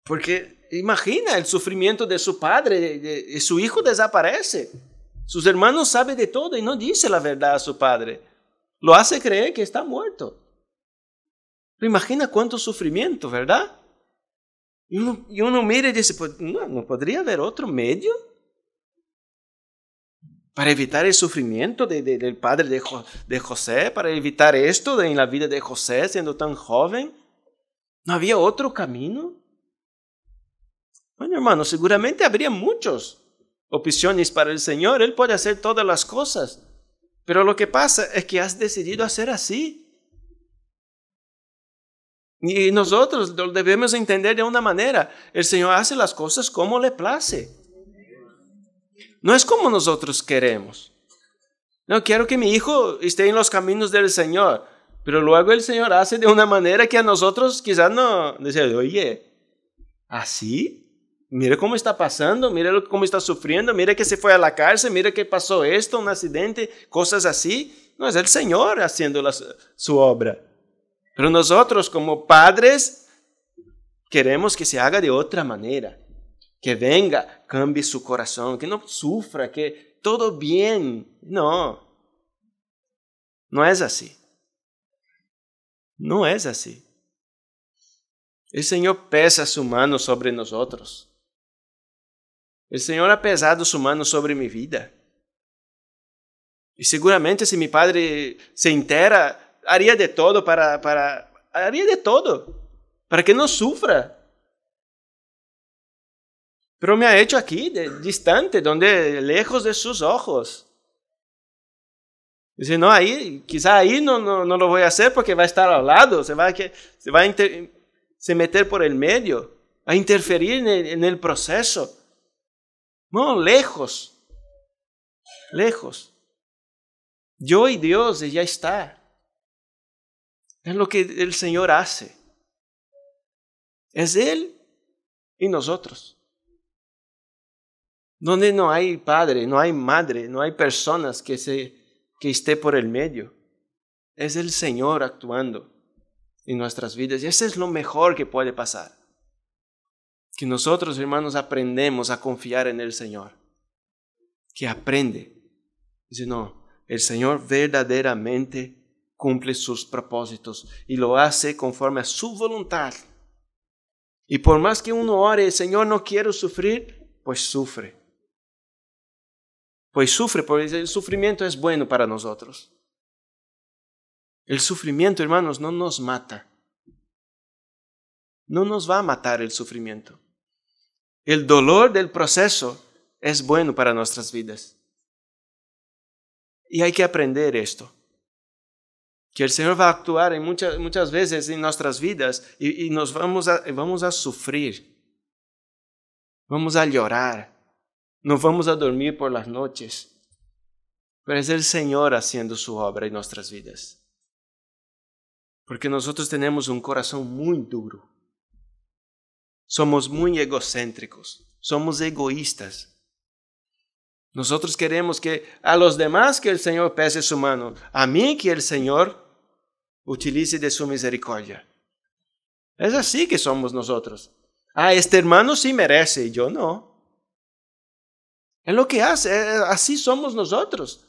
Porque imagina el sufrimiento de su padre, y su hijo desaparece. Sus hermanos saben de todo y no dice la verdad a su padre. Lo hace creer que está muerto. Pero imagina cuánto sufrimiento, ¿verdad? Y uno, mira y dice, pues, no, podría haber otro medio? para evitar el sufrimiento del padre de, de, José, para evitar esto en la vida de José siendo tan joven? ¿No había otro camino? Bueno, hermano, seguramente habría muchos, opciones para el Señor, Él puede hacer todas las cosas. Pero lo que pasa es que has decidido hacer así. Y nosotros debemos entender de una manera. El Señor hace las cosas como le place. No es como nosotros queremos. No quiero que mi hijo esté en los caminos del Señor, pero luego el Señor hace de una manera que a nosotros quizás no decir, oye, ¿así? mire cómo está pasando, mire cómo está sufriendo, mira que se fue a la cárcel, mira que pasó esto, un accidente, cosas así. No es el Señor haciendo su obra. Pero nosotros como padres queremos que se haga de otra manera, que venga, cambie su corazón, que no sufra, que todo bien. No, no es así. No es así. El Señor pesa su mano sobre nosotros. O Senhor ha é pesado su mano sobre minha vida. E seguramente se meu padre se entera, haria de todo para, para haria de todo para que não sufra. Pero me ha hecho aqui, de, distante, donde lejos de seus olhos. Dice, não aí, quizá aí não, não, não lo voy a hacer porque vai estar ao lado, se vai, se vai inter, se meter por el medio, a interferir en el, en el proceso. No, lejos. Lejos. Yo y Dios ya está. Es lo que el Señor hace. Es Él y nosotros. Donde no hay padre, no hay madre, no hay personas que, se, que esté por el medio. Es el Señor actuando en nuestras vidas. Y eso es lo mejor que puede pasar que nosotros, hermanos, aprendemos a confiar en el Señor. Que aprende. Dice, no, el Señor verdaderamente cumple sus propósitos y lo hace conforme a su voluntad. Y por más que uno ore, Señor, no quiero sufrir, pues sufre. Pues sufre, porque el sufrimiento es bueno para nosotros. El sufrimiento, hermanos, no nos mata. No nos va a matar el sufrimiento. El dolor del proceso es bueno para nuestras vidas. Y hay que aprender esto. Que el Señor va a actuar muchas, veces en nuestras vidas y, nos vamos a, vamos a sufrir. Vamos a llorar. No vamos a dormir por las noches. Pero es el Señor haciendo su obra en nuestras vidas. Porque nosotros tenemos un corazón muy duro. Somos muy egocéntricos, somos egoístas. Nosotros queremos que a los demás que el Señor pese su mano, a mí que el Señor utilice de su misericordia. Es así que somos nosotros. A ah, este hermano sí merece, yo no. Es lo que hace, eh, así somos nosotros.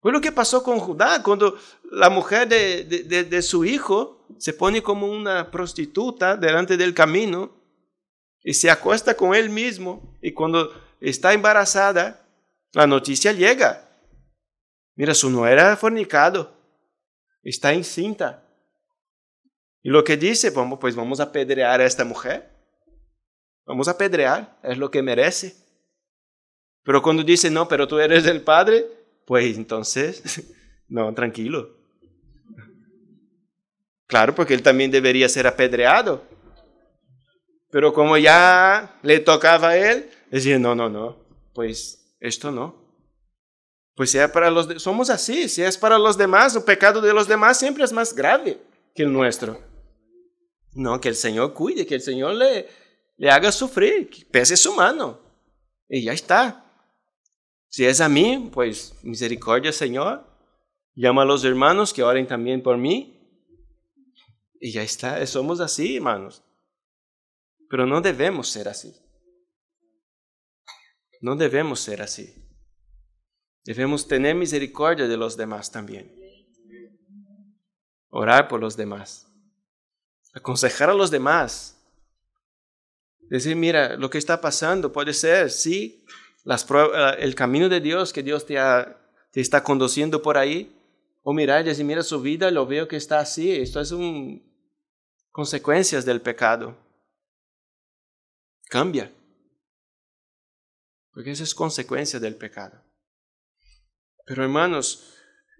Fue lo que pasó con Judá cuando la mujer de su hijo se pone como una prostituta delante del camino y se acuesta con él mismo y cuando está embarazada, la noticia llega. Mira, su nuera fornicado, está encinta. Y lo que dice, vamos, pues vamos a apedrear a esta mujer. Vamos a pedrear, es lo que merece. Pero cuando dice, no, pero tú eres el padre, pues entonces, no, tranquilo. Claro, porque él también debería ser apedreado, pero como ya le tocaba a él, decía, no, no, no, pues esto no. Pues sea para los somos así, si es para los demás, el pecado de los demás siempre es más grave que el nuestro. No, que el Señor cuide, que el Señor le, le haga sufrir, que pese su mano. Y ya está. Si es a mí, pues misericordia, Señor. Llama a los hermanos que oren también por mí. Y ya está, somos así, hermanos. Pero no debemos ser así. No debemos ser así. Debemos tener misericordia de los demás también. Orar por los demás. Aconsejar a los demás. Decir, mira, lo que está pasando puede ser, sí, eh, el camino de Dios que Dios te, está conduciendo por ahí. O mirar y decir, mira su vida, lo veo que está así. Esto es un consecuencias del pecado. Cambia. Porque esa es consecuencia del pecado. Pero hermanos,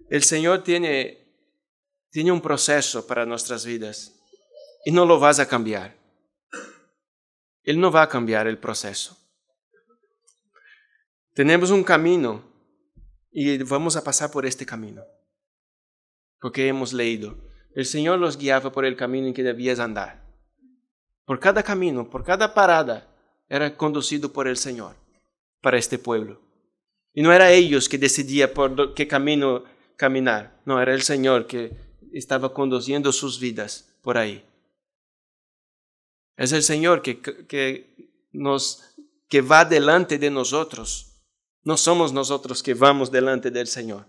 el Señor tiene, tiene un proceso para nuestras vidas y no lo vas a cambiar. Él no va a cambiar el proceso. Tenemos un camino y vamos a pasar por este camino. Porque hemos leído, el Señor los guiaba por el camino en que debías andar por cada camino, por cada parada, era conducido por el Señor para este pueblo. Y no era ellos que decidían por qué camino caminar, no, era el Señor que estaba conduciendo sus vidas por ahí. Es el Señor que, nos que va delante de nosotros. No somos nosotros que vamos delante del Señor.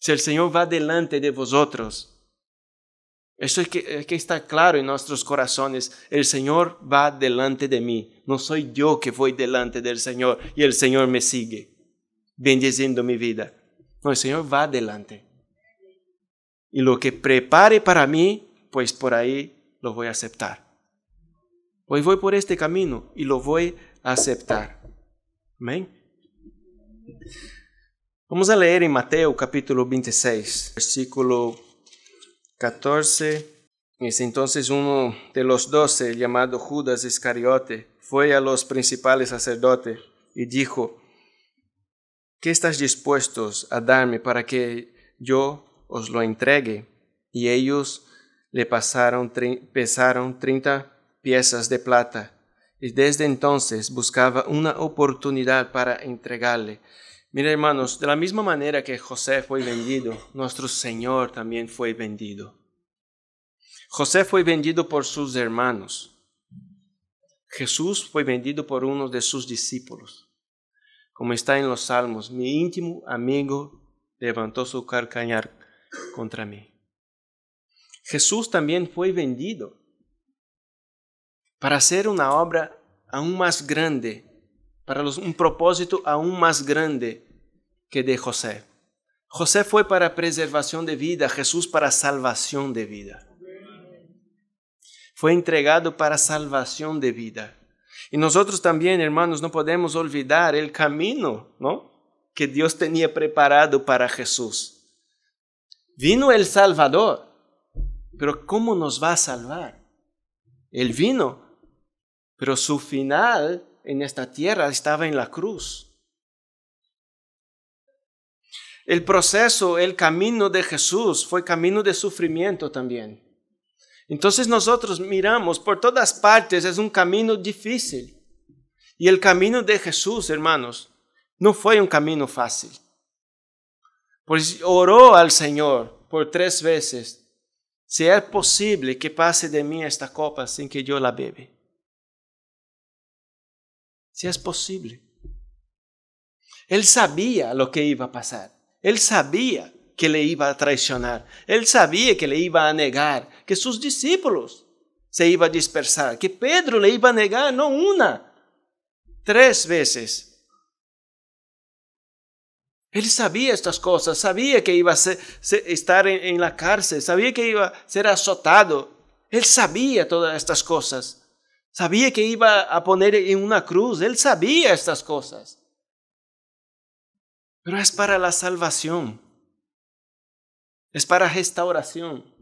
Si el Señor va delante de vosotros, eso es que, está claro en nuestros corazones. El Señor va delante de mí. No soy yo que voy delante del Señor y el Señor me sigue, bendiciendo mi vida. No, el Señor va delante. Y lo que prepare para mí, pues por ahí lo voy a aceptar. Hoy voy por este camino y lo voy a aceptar. Amén. Vamos a leer en Mateo capítulo 26, versículo 14. Entonces uno de los doce, llamado Judas Iscariote, fue a los principales sacerdotes y dijo, ¿qué estás dispuestos a darme para que yo os lo entregue? Y ellos le pasaron, pesaron treinta piezas de plata, y desde entonces buscaba una oportunidad para entregarle. Mira, hermanos, de la misma manera que José fue vendido, nuestro Señor también fue vendido. José fue vendido por sus hermanos. Jesús fue vendido por uno de sus discípulos. Como está en los Salmos, mi íntimo amigo levantó su carcañar contra mí. Jesús también fue vendido para hacer una obra aún más grande para un propósito aún más grande que de José. José fue para preservación de vida, Jesús para salvación de vida. Fue entregado para salvación de vida. Y nosotros también, hermanos, no podemos olvidar el camino, ¿no? Que Dios tenía preparado para Jesús. Vino el Salvador, pero ¿cómo nos va a salvar? Él vino, pero su final en esta tierra estaba en la cruz. El proceso, el camino de Jesús fue camino de sufrimiento también. Entonces nosotros miramos por todas partes, es un camino difícil. Y el camino de Jesús, hermanos, no fue un camino fácil. Pues oró al Señor por tres veces, si es posible que pase de mí esta copa sin que yo la bebe si es posible. Él sabía lo que iba a pasar. Él sabía que le iba a traicionar. Él sabía que le iba a negar, que sus discípulos se iban a dispersar, que Pedro le iba a negar, no una, tres veces. Él sabía estas cosas, sabía que iba a estar en la cárcel, sabía que iba a ser azotado. Él sabía todas estas cosas. Sabía que iba a poner en una cruz. Él sabía estas cosas. Pero es para la salvación. Es para restauración.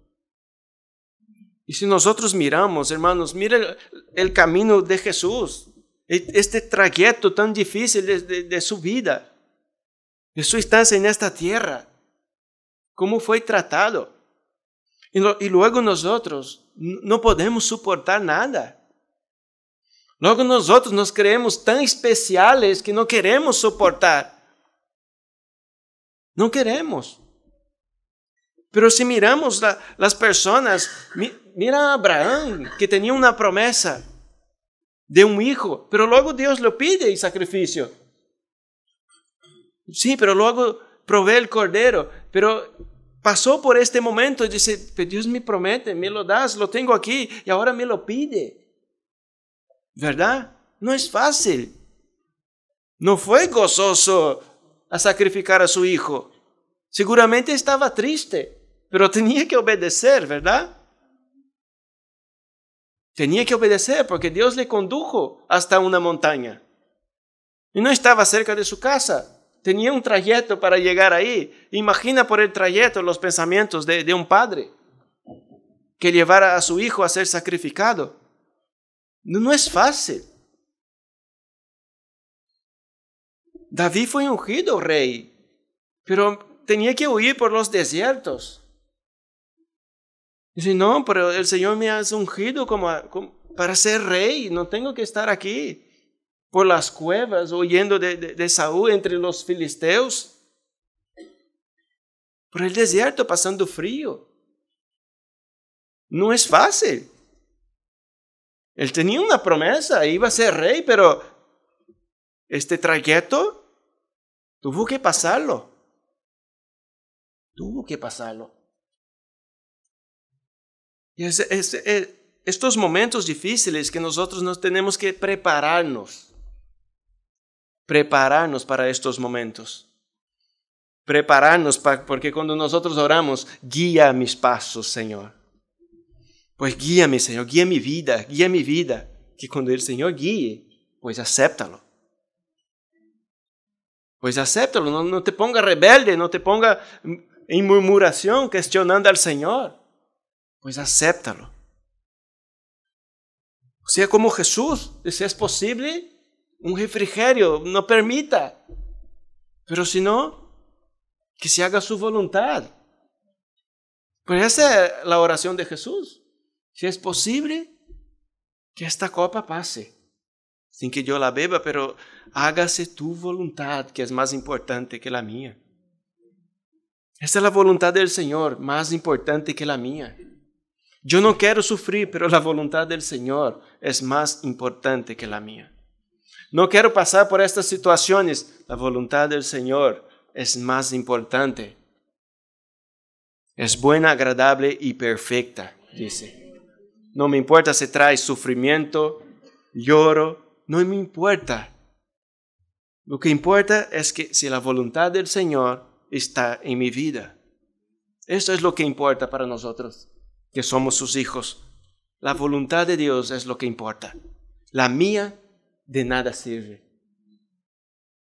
Y si nosotros miramos, hermanos, miren el camino de Jesús, e-, este trayecto tan difícil de, su vida, de su estancia en esta tierra, cómo fue tratado. y luego nosotros no podemos soportar nada. Luego nosotros nos creemos tan especiales que no queremos soportar. No queremos. Pero si miramos las personas, mira a mira Abraham que tenía una promesa de un hijo, pero luego Dios le pide y sacrificio. sí, pero luego provee el cordero, pero pasó por este momento y pero pues Dios me promete, me lo das, lo tengo aquí y ahora me lo pide. ¿Verdad? No es fácil. No fue gozoso a sacrificar a su hijo. Seguramente estaba triste, pero tenía que obedecer, ¿verdad? Tenía que obedecer porque Dios le condujo hasta una montaña. Y no estaba cerca de su casa. Tenía un trayecto para llegar ahí. Imagina por el trayecto los pensamientos de, de un padre que llevara a su hijo a ser sacrificado. No es fácil. David fue ungido rey, pero tenía que huir por los desiertos. Dice, no, pero el Señor me ha ungido como, para ser rey, no tengo que estar aquí por las cuevas huyendo de, de Saúl entre los filisteos por el desierto pasando frío. No es fácil. Él tenía una promesa, iba a ser rey, pero este trayecto tuvo que pasarlo. Tuvo que pasarlo. Y e, estos momentos difíciles que nosotros nos tenemos que prepararnos. Prepararnos para estos momentos. Prepararnos porque cuando nosotros oramos, guía mis pasos, Señor. Pues guíame, Señor, guía mi vida, guía mi vida. Que cuando el Señor guíe, pues acéptalo. Pues acéptalo, no te ponga rebelde, no te ponga en murmuración, cuestionando al Señor. Pues acéptalo. O sea como Jesús, si es posible, un refrigerio, no permita. Pero si no, que se haga su voluntad. Pues esa es la oración de Jesús. Si es posible, que esta copa pase, sin que yo la beba, pero hágase tu voluntad, que es más importante que la mía. Esta es la voluntad del Señor, más importante que la mía. Yo no quiero sufrir, pero la voluntad del Señor es más importante que la mía. No quiero pasar por estas situaciones, la voluntad del Señor es más importante. Es buena, agradable y perfecta, dice. No me importa si trae sufrimiento, lloro, no me importa. Lo que importa es que si la voluntad del Señor está en mi vida. Eso es lo que importa para nosotros, que somos sus hijos. La voluntad de Dios es lo que importa. La mía de nada sirve.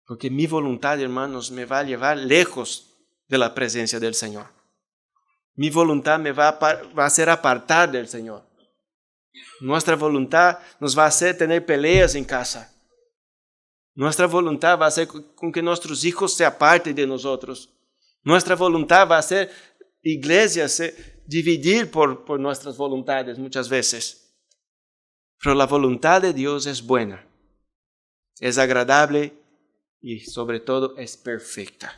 Porque mi voluntad, hermanos, me va a llevar lejos de la presencia del Señor. Mi voluntad me va a hacer apartar del Señor. Nuestra voluntad nos va a hacer tener peleas en casa. Nuestra voluntad va a hacer con que nuestros hijos se aparten de nosotros. Nuestra voluntad va a hacer iglesias dividir por, por nuestras voluntades muchas veces. Pero la voluntad de Dios es buena, es agradable y sobre todo es perfecta.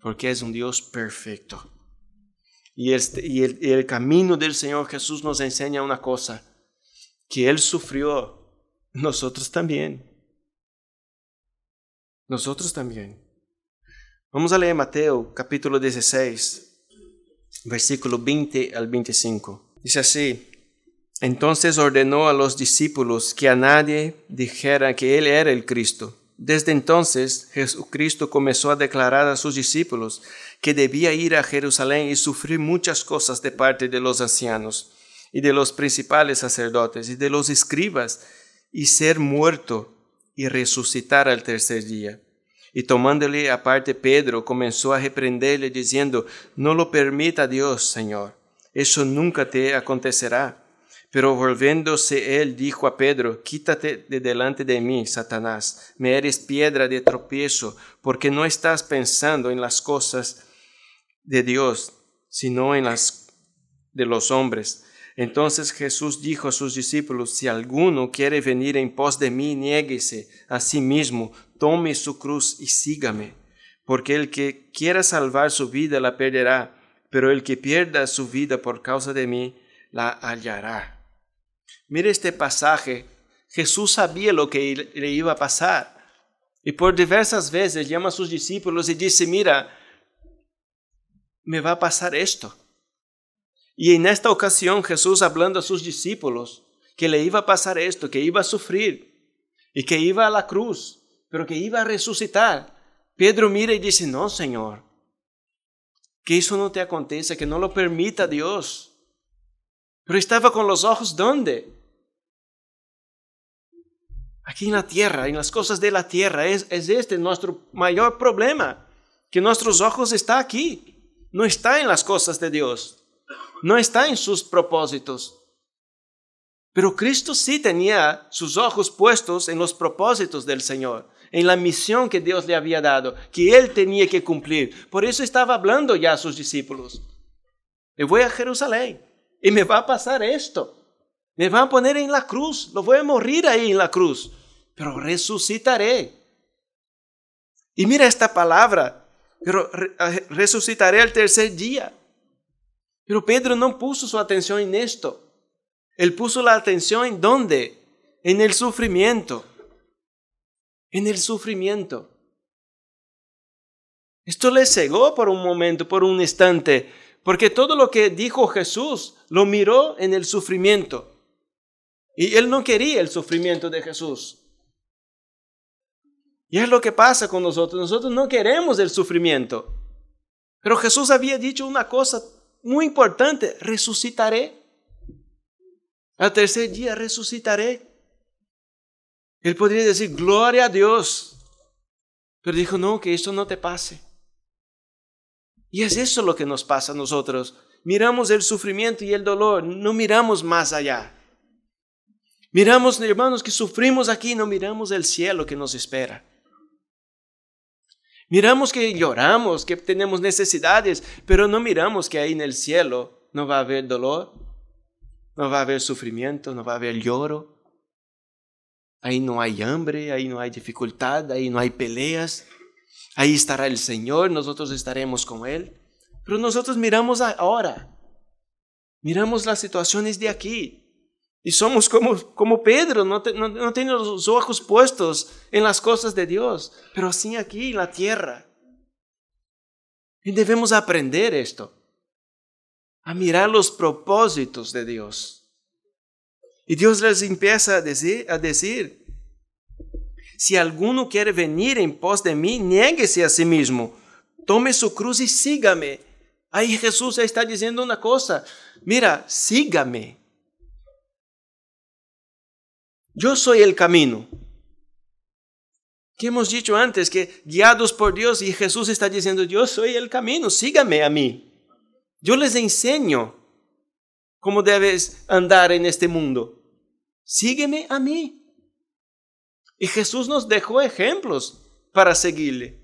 Porque es un Dios perfecto. Y, el, el camino del Señor Jesús nos enseña una cosa, que Él sufrió, nosotros también. Nosotros también. Vamos a leer Mateo capítulo 16, versículo 20 al 25. Dice así, entonces ordenó a los discípulos que a nadie dijera que Él era el Cristo. Desde entonces Jesucristo comenzó a declarar a sus discípulos que debía ir a Jerusalén y sufrir muchas cosas de parte de los ancianos y de los principales sacerdotes y de los escribas, y ser muerto y resucitar al tercer día. Y tomándole aparte Pedro comenzó a reprenderle diciendo, No lo permita Dios, Señor, eso nunca te acontecerá. Pero volviéndose él dijo a Pedro, Quítate de delante de mí, Satanás, me eres piedra de tropiezo, porque no estás pensando en las cosas de Dios, sino en las de los hombres. Entonces Jesús dijo a sus discípulos, si alguno quiere venir en pos de mí, niéguese a sí mismo, tome su cruz y sígame, porque el que quiera salvar su vida la perderá, pero el que pierda su vida por causa de mí, la hallará. Mire este pasaje. Jesús sabía lo que le iba a pasar. Y por diversas veces llama a sus discípulos y dice, mira, me va a pasar esto. Y en esta ocasión Jesús hablando a sus discípulos que le iba a pasar esto, que iba a sufrir y que iba a la cruz, pero que iba a resucitar. Pedro mira y dice, no, Señor, que eso no te acontece, que no lo permita Dios. Pero estaba con los ojos ¿dónde? Aquí en la tierra, en las cosas de la tierra. Es, es este nuestro mayor problema, que nuestros ojos están aquí no está en las cosas de Dios, no está en sus propósitos. Pero Cristo sí tenía sus ojos puestos en los propósitos del Señor, en la misión que Dios le había dado, que él tenía que cumplir. Por eso estaba hablando ya a sus discípulos. Me voy a Jerusalén y me va a pasar esto. Me van a poner en la cruz, lo voy a morir ahí en la cruz, pero resucitaré. Y mira esta palabra pero resucitaré al tercer día. Pero Pedro no puso su atención en esto. Él puso la atención en dónde? En el sufrimiento. En el sufrimiento. Esto le cegó por un momento, por un instante, porque todo lo que dijo Jesús lo miró en el sufrimiento. Y él no quería el sufrimiento de Jesús. Y es lo que pasa con nosotros. Nosotros no queremos el sufrimiento. Pero Jesús había dicho una cosa muy importante, resucitaré. Al tercer día resucitaré. Él podría decir, gloria a Dios. Pero dijo, no, que esto no te pase. Y es eso lo que nos pasa a nosotros. Miramos el sufrimiento y el dolor, no miramos más allá. Miramos, hermanos, que sufrimos aquí, no miramos el cielo que nos espera. Miramos que lloramos, que tenemos necesidades, pero no miramos que ahí en el cielo no va a haber dolor, no va a haber sufrimiento, no va a haber lloro. Ahí no hay hambre, ahí no hay dificultad, ahí no hay peleas. Ahí estará el Señor, nosotros estaremos con Él. Pero nosotros miramos ahora, miramos las situaciones de aquí, y somos como, Pedro, no, tenemos los ojos puestos en las cosas de Dios, pero sí aquí en la tierra. Y debemos aprender esto, a mirar los propósitos de Dios. Y Dios les empieza a decir, a decir si alguno quiere venir en pos de mí, nieguese a sí mismo, tome su cruz y sígame. Ahí Jesús está diciendo una cosa, mira, sígame yo soy el camino. ¿Qué hemos dicho antes que guiados por Dios y Jesús está diciendo, yo soy el camino, sígame a mí. Yo les enseño cómo debes andar en este mundo. Sígueme a mí. Y Jesús nos dejó ejemplos para seguirle,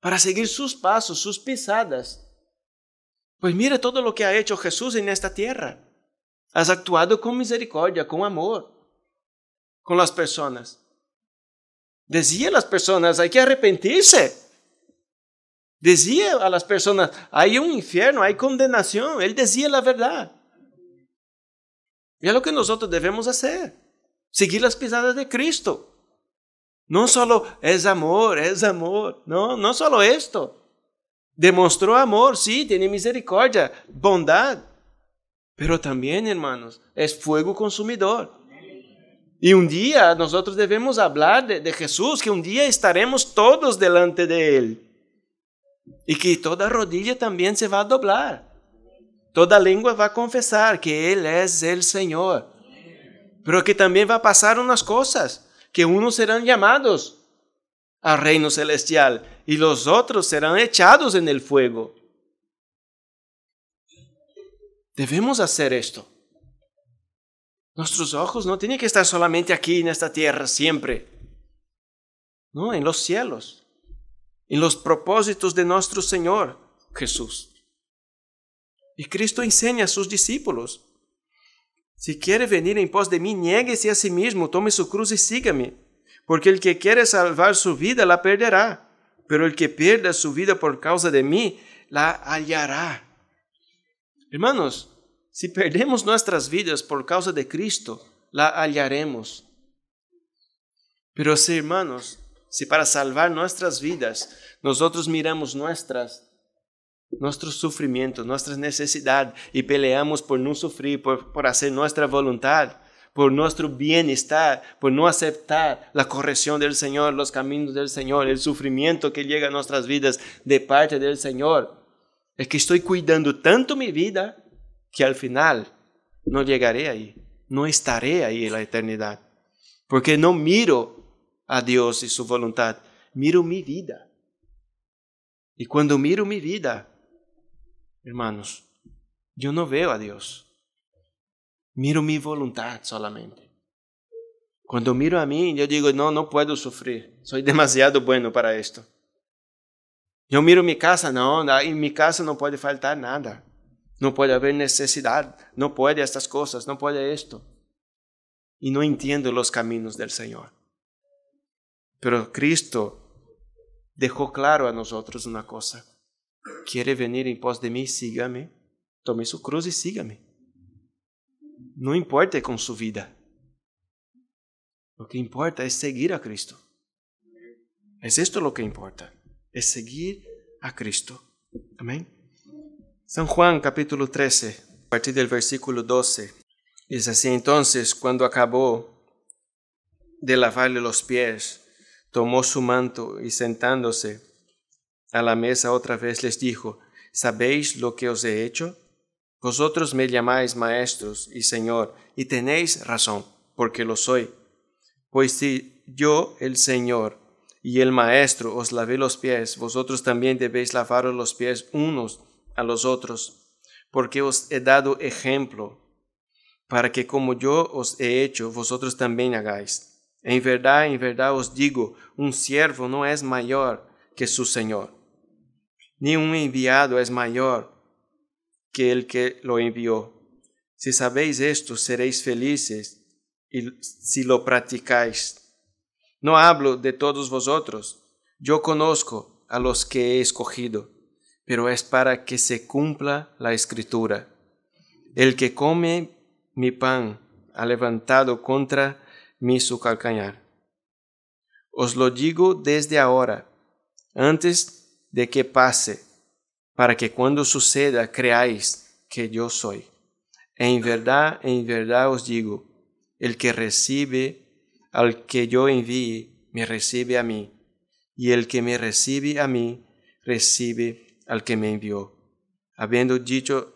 para seguir sus pasos, sus pisadas. Pues mire todo lo que ha hecho Jesús en esta tierra. Has actuado con misericordia, con amor con las personas. Decía a las personas, hay que arrepentirse. Decía a las personas, hay un infierno, hay condenación. Él decía la verdad. Y es lo que nosotros debemos hacer, seguir las pisadas de Cristo. No solo es amor, es amor. No, no solo esto. Demostró amor, sí, tiene misericordia, bondad. Pero también, hermanos, es fuego consumidor. Y un día nosotros debemos hablar de, Jesús, que un día estaremos todos delante de Él. Y que toda rodilla también se va a doblar. Toda lengua va a confesar que Él es el Señor. Pero que también va a pasar unas cosas, que unos serán llamados al reino celestial y los otros serán echados en el fuego. Debemos hacer esto. Nuestros ojos no tienen que estar solamente aquí en esta tierra siempre, no, en los cielos, en los propósitos de nuestro Señor Jesús. Y Cristo enseña a sus discípulos, si quiere venir en pos de mí, nieguese a sí mismo, tome su cruz y sígame, porque el que quiere salvar su vida la perderá, pero el que pierda su vida por causa de mí la hallará. Hermanos, si perdemos nuestras vidas por causa de Cristo, la hallaremos. Pero si hermanos, si para salvar nuestras vidas nosotros miramos nuestras nuestros sufrimientos, nuestras necesidades y peleamos por no sufrir, por, por, hacer nuestra voluntad, por nuestro bienestar, por no aceptar la corrección del Señor, los caminos del Señor, el sufrimiento que llega a nuestras vidas de parte del Señor. Es que estoy cuidando tanto mi vida que al final no llegaré ahí, no estaré ahí en la eternidad, porque no miro a Dios y su voluntad, miro mi vida. Y cuando miro mi vida, hermanos, yo no veo a Dios, miro mi voluntad solamente. Cuando miro a mí, yo digo, no, no puedo sufrir, soy demasiado bueno para esto. Yo miro mi casa, no, en mi casa no puede faltar nada no puede haber necesidad, no puede estas cosas, no puede esto. Y no entiendo los caminos del Señor. Pero Cristo dejó claro a nosotros una cosa. Quiere venir en pos de mí, sígame. Tome su cruz y sígame. No importa con su vida. Lo que importa es seguir a Cristo. Es esto lo que importa. Es seguir a Cristo. Amén. San Juan capítulo 13, a partir del versículo 12. Es así entonces, cuando acabó de lavarle los pies, tomó su manto y sentándose a la mesa otra vez les dijo, ¿sabéis lo que os he hecho? Vosotros me llamáis maestros y Señor, y tenéis razón, porque lo soy. Pues si yo, el Señor, y el Maestro os lavé los pies, vosotros también debéis lavaros los pies unos a los otros, porque os he dado ejemplo, para que como yo os he hecho, vosotros también hagáis. En verdad, en verdad os digo, un siervo no es mayor que su Señor, ni un enviado es mayor que el que lo envió. Si sabéis esto, seréis felices y si lo practicáis. No hablo de todos vosotros, yo conozco a los que he escogido pero es para que se cumpla la escritura. El que come mi pan ha levantado contra mí su calcañar. Os lo digo desde ahora, antes de que pase, para que cuando suceda creáis que yo soy. En verdad, en verdad os digo, el que recibe al que yo envíe, me recibe a mí, y el que me recibe a mí, recibe al que me envió. Habiendo dicho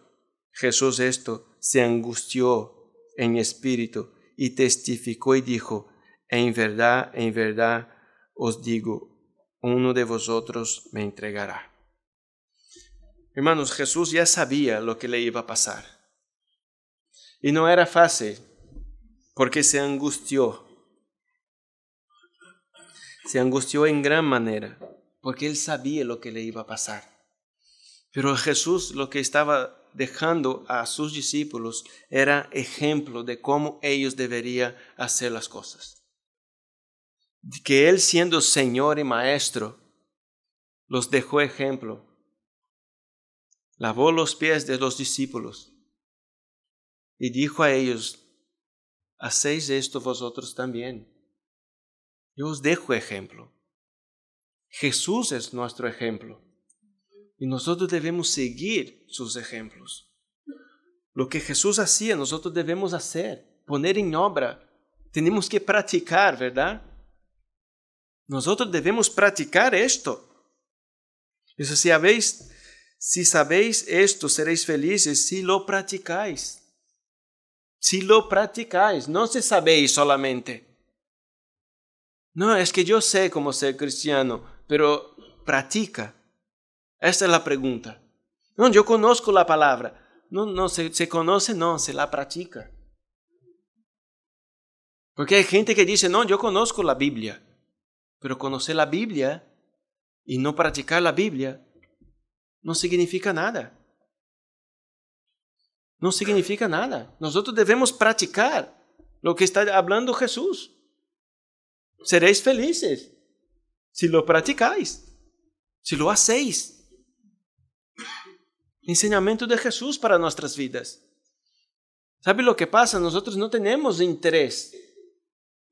Jesús esto, se angustió en espíritu y testificó y dijo, en verdad, en verdad os digo, uno de vosotros me entregará. Hermanos, Jesús ya sabía lo que le iba a pasar. Y no era fácil, porque se angustió. Se angustió en gran manera, porque él sabía lo que le iba a pasar. Pero Jesús lo que estaba dejando a sus discípulos era ejemplo de cómo ellos deberían hacer las cosas. Que Él siendo Señor y Maestro, los dejó ejemplo. Lavó los pies de los discípulos y dijo a ellos, hacéis esto vosotros también. Yo os dejo ejemplo. Jesús es nuestro ejemplo. Y nosotros debemos seguir sus ejemplos. Lo que Jesús hacía, nosotros debemos hacer, poner en obra. Tenemos que practicar, ¿verdad? Nosotros debemos practicar esto. si habéis, si sabéis esto, seréis felices si lo practicáis. Si lo practicáis, no se sabéis solamente. No, es que yo sé cómo ser cristiano, pero practica. Esta es la pregunta. No, yo conozco la palabra. No, no, se, se conoce, no, se la practica. Porque hay gente que dice, no, yo conozco la Biblia. Pero conocer la Biblia y no practicar la Biblia no significa nada. No significa nada. Nosotros debemos practicar lo que está hablando Jesús. Seréis felices si lo practicáis, si lo hacéis enseñamiento de Jesús para nuestras vidas. ¿Sabe lo que pasa? Nosotros no tenemos interés,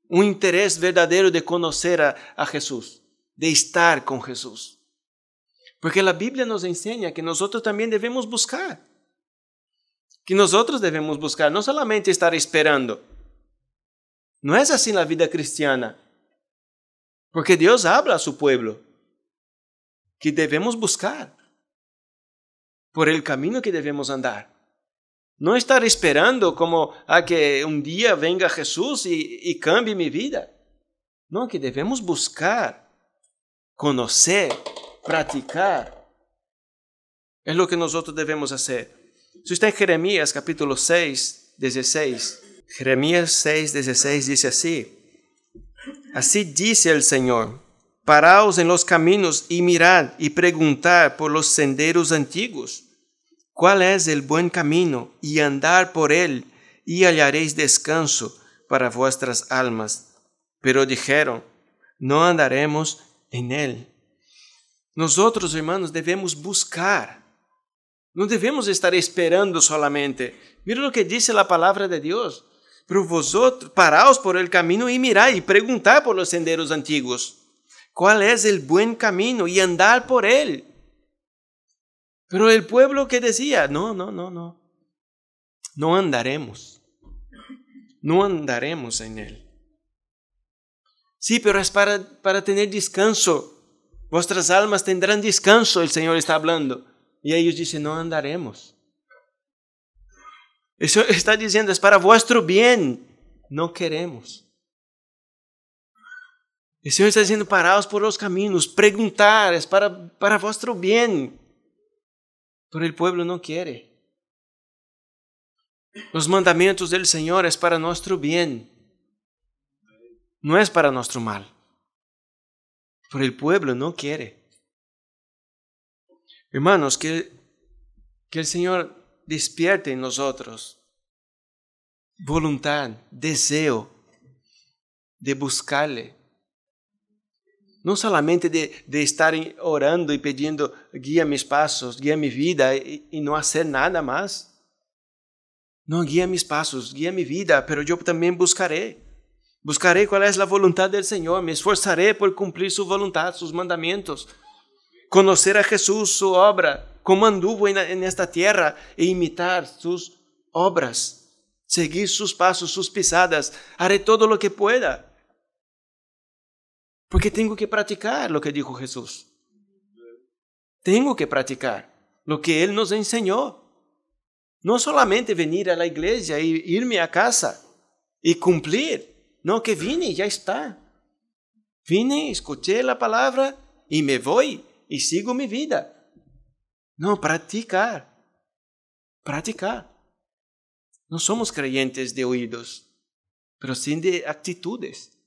un interés verdadero de conocer a, a Jesús, de estar con Jesús. Porque la Biblia nos enseña que nosotros también debemos buscar, que nosotros debemos buscar, no solamente estar esperando. No es así la vida cristiana, porque Dios habla a su pueblo, que debemos buscar, por el camino que debemos andar. No estar esperando como a que un día venga Jesús y, cambie mi vida. No, que debemos buscar, conocer, practicar. Es lo que nosotros debemos hacer. Si está en Jeremías capítulo 6, 16, Jeremías 6, 16 dice así, así dice el Señor, Paraos en los caminos y mirad y preguntad por los senderos antiguos. ¿Cuál es el buen camino? Y andar por él, y hallaréis descanso para vuestras almas. Pero dijeron, no andaremos en él. Nosotros, hermanos, debemos buscar. No debemos estar esperando solamente. Mira lo que dice la palabra de Dios. Pero vosotros paraos por el camino y mirad y preguntad por los senderos antiguos cuál es el buen camino y andar por él. Pero el pueblo que decía, no, no, no, no, no andaremos, no andaremos en él. Sí, pero es para, para tener descanso. Vuestras almas tendrán descanso, el Señor está hablando. Y ellos dicen, no andaremos. Eso está diciendo, es para vuestro bien. No queremos. El Señor está dizendo: parados por los caminos, preguntar, es para, vuestro bien. Pero el pueblo no quiere. Los mandamientos del Señor es para nuestro bien. No es para nuestro mal. Pero el pueblo no quiere. Hermanos, que, que el Señor despierte en nosotros voluntad, deseo de buscarle, Não somente de, de estarem orando e pedindo guia meus passos, guia minha vida e, e não fazer nada mais. Não guia meus passos, guia minha vida, pero eu também buscarei. Buscarei qual é a vontade do Senhor, me esforçarei por cumprir sua vontade, seus mandamentos. Conocer a Jesus, sua obra, como anduvo nesta terra e imitar suas obras. Seguir seus passos, suas pisadas. Haré todo o que pueda. Porque tengo que practicar lo que dijo Jesús. Tengo que practicar lo que Él nos enseñó. No solamente venir a la iglesia y irme a casa y cumplir. No, que vine, y ya está. Vine, escuché la palabra y me voy y sigo mi vida. No, practicar. Practicar. No somos creyentes de oídos, pero sí de actitudes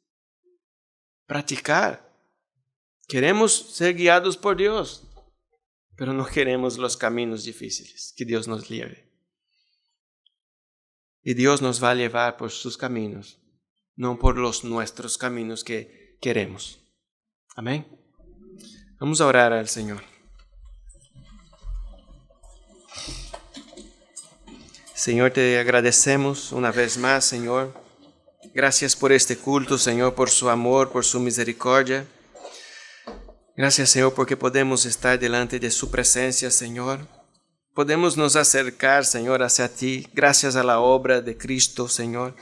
practicar. Queremos ser guiados por Dios, pero no queremos los caminos difíciles que Dios nos lleve. Y Dios nos va a llevar por sus caminos, no por los nuestros caminos que queremos. Amén. Vamos a orar al Señor. Señor, te agradecemos una vez más, Señor Gracias por este culto, Señor, por su amor, por su misericordia. Gracias, Señor, porque podemos estar delante de su presencia, Señor. Podemos nos acercar, Señor, hacia ti, gracias a la obra de Cristo, Señor,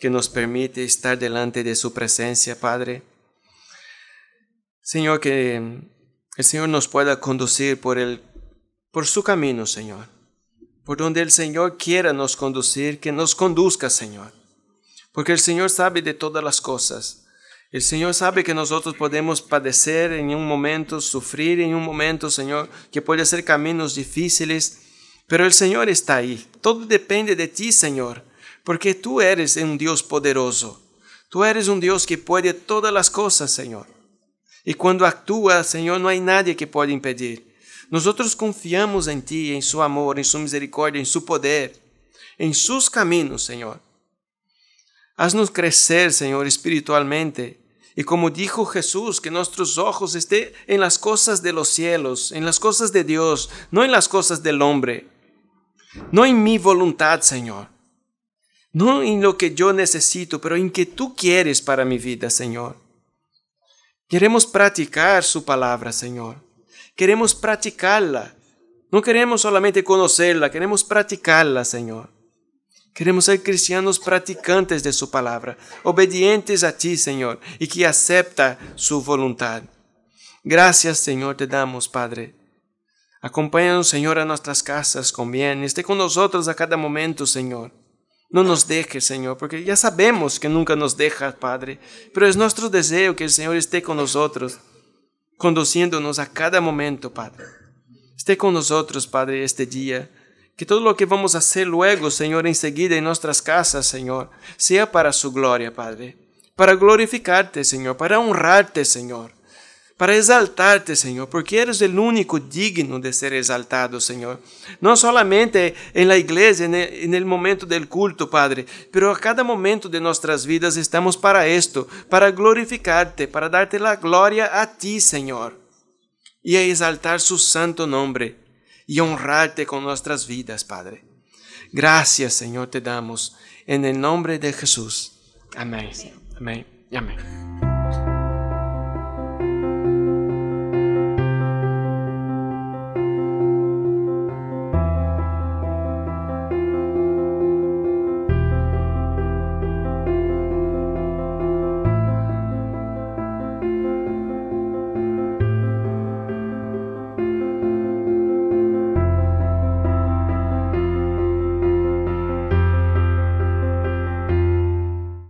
que nos permite estar delante de su presencia, Padre. Señor, que el Señor nos pueda conducir por, el, por su camino, Señor. Por donde el Señor quiera nos conducir, que nos conduzca, Señor porque el Señor sabe de todas las cosas. El Señor sabe que nosotros podemos padecer en un momento, sufrir en un momento, Señor, que puede ser caminos difíciles, pero el Señor está ahí. Todo depende de ti, Señor, porque tú eres un Dios poderoso. Tú eres un Dios que puede todas las cosas, Señor. Y cuando actúa, Señor, no hay nadie que pueda impedir. Nosotros confiamos en ti, en su amor, en su misericordia, en su poder, en sus caminos, Señor. Haznos crecer, Señor, espiritualmente. Y como dijo Jesús, que nuestros ojos estén en las cosas de los cielos, en las cosas de Dios, no en las cosas del hombre. No en mi voluntad, Señor. No en lo que yo necesito, pero en que tú quieres para mi vida, Señor. Queremos practicar su palabra, Señor. Queremos practicarla. No queremos solamente conocerla, queremos practicarla, Señor. Queremos ser cristianos practicantes de su palabra, obedientes a ti, Señor, y que acepta su voluntad. Gracias, Señor, te damos, Padre. Acompáñanos, Señor, a nuestras casas con bien. Esté con nosotros a cada momento, Señor. No nos dejes, Señor, porque ya sabemos que nunca nos deja, Padre. Pero es nuestro deseo que el Señor esté con nosotros, conduciéndonos a cada momento, Padre. Esté con nosotros, Padre, este día que todo lo que vamos a hacer luego, Señor, enseguida en nuestras casas, Señor, sea para su gloria, Padre. Para glorificarte, Señor, para honrarte, Señor. Para exaltarte, Señor, porque eres el único digno de ser exaltado, Señor. No solamente en la iglesia, en el momento del culto, Padre, pero a cada momento de nuestras vidas estamos para esto, para glorificarte, para darte la gloria a ti, Señor, y a exaltar su santo nombre y honrarte con nuestras vidas, Padre. Gracias, Señor, te damos en el nombre de Jesús. Amén. Amén. Amén.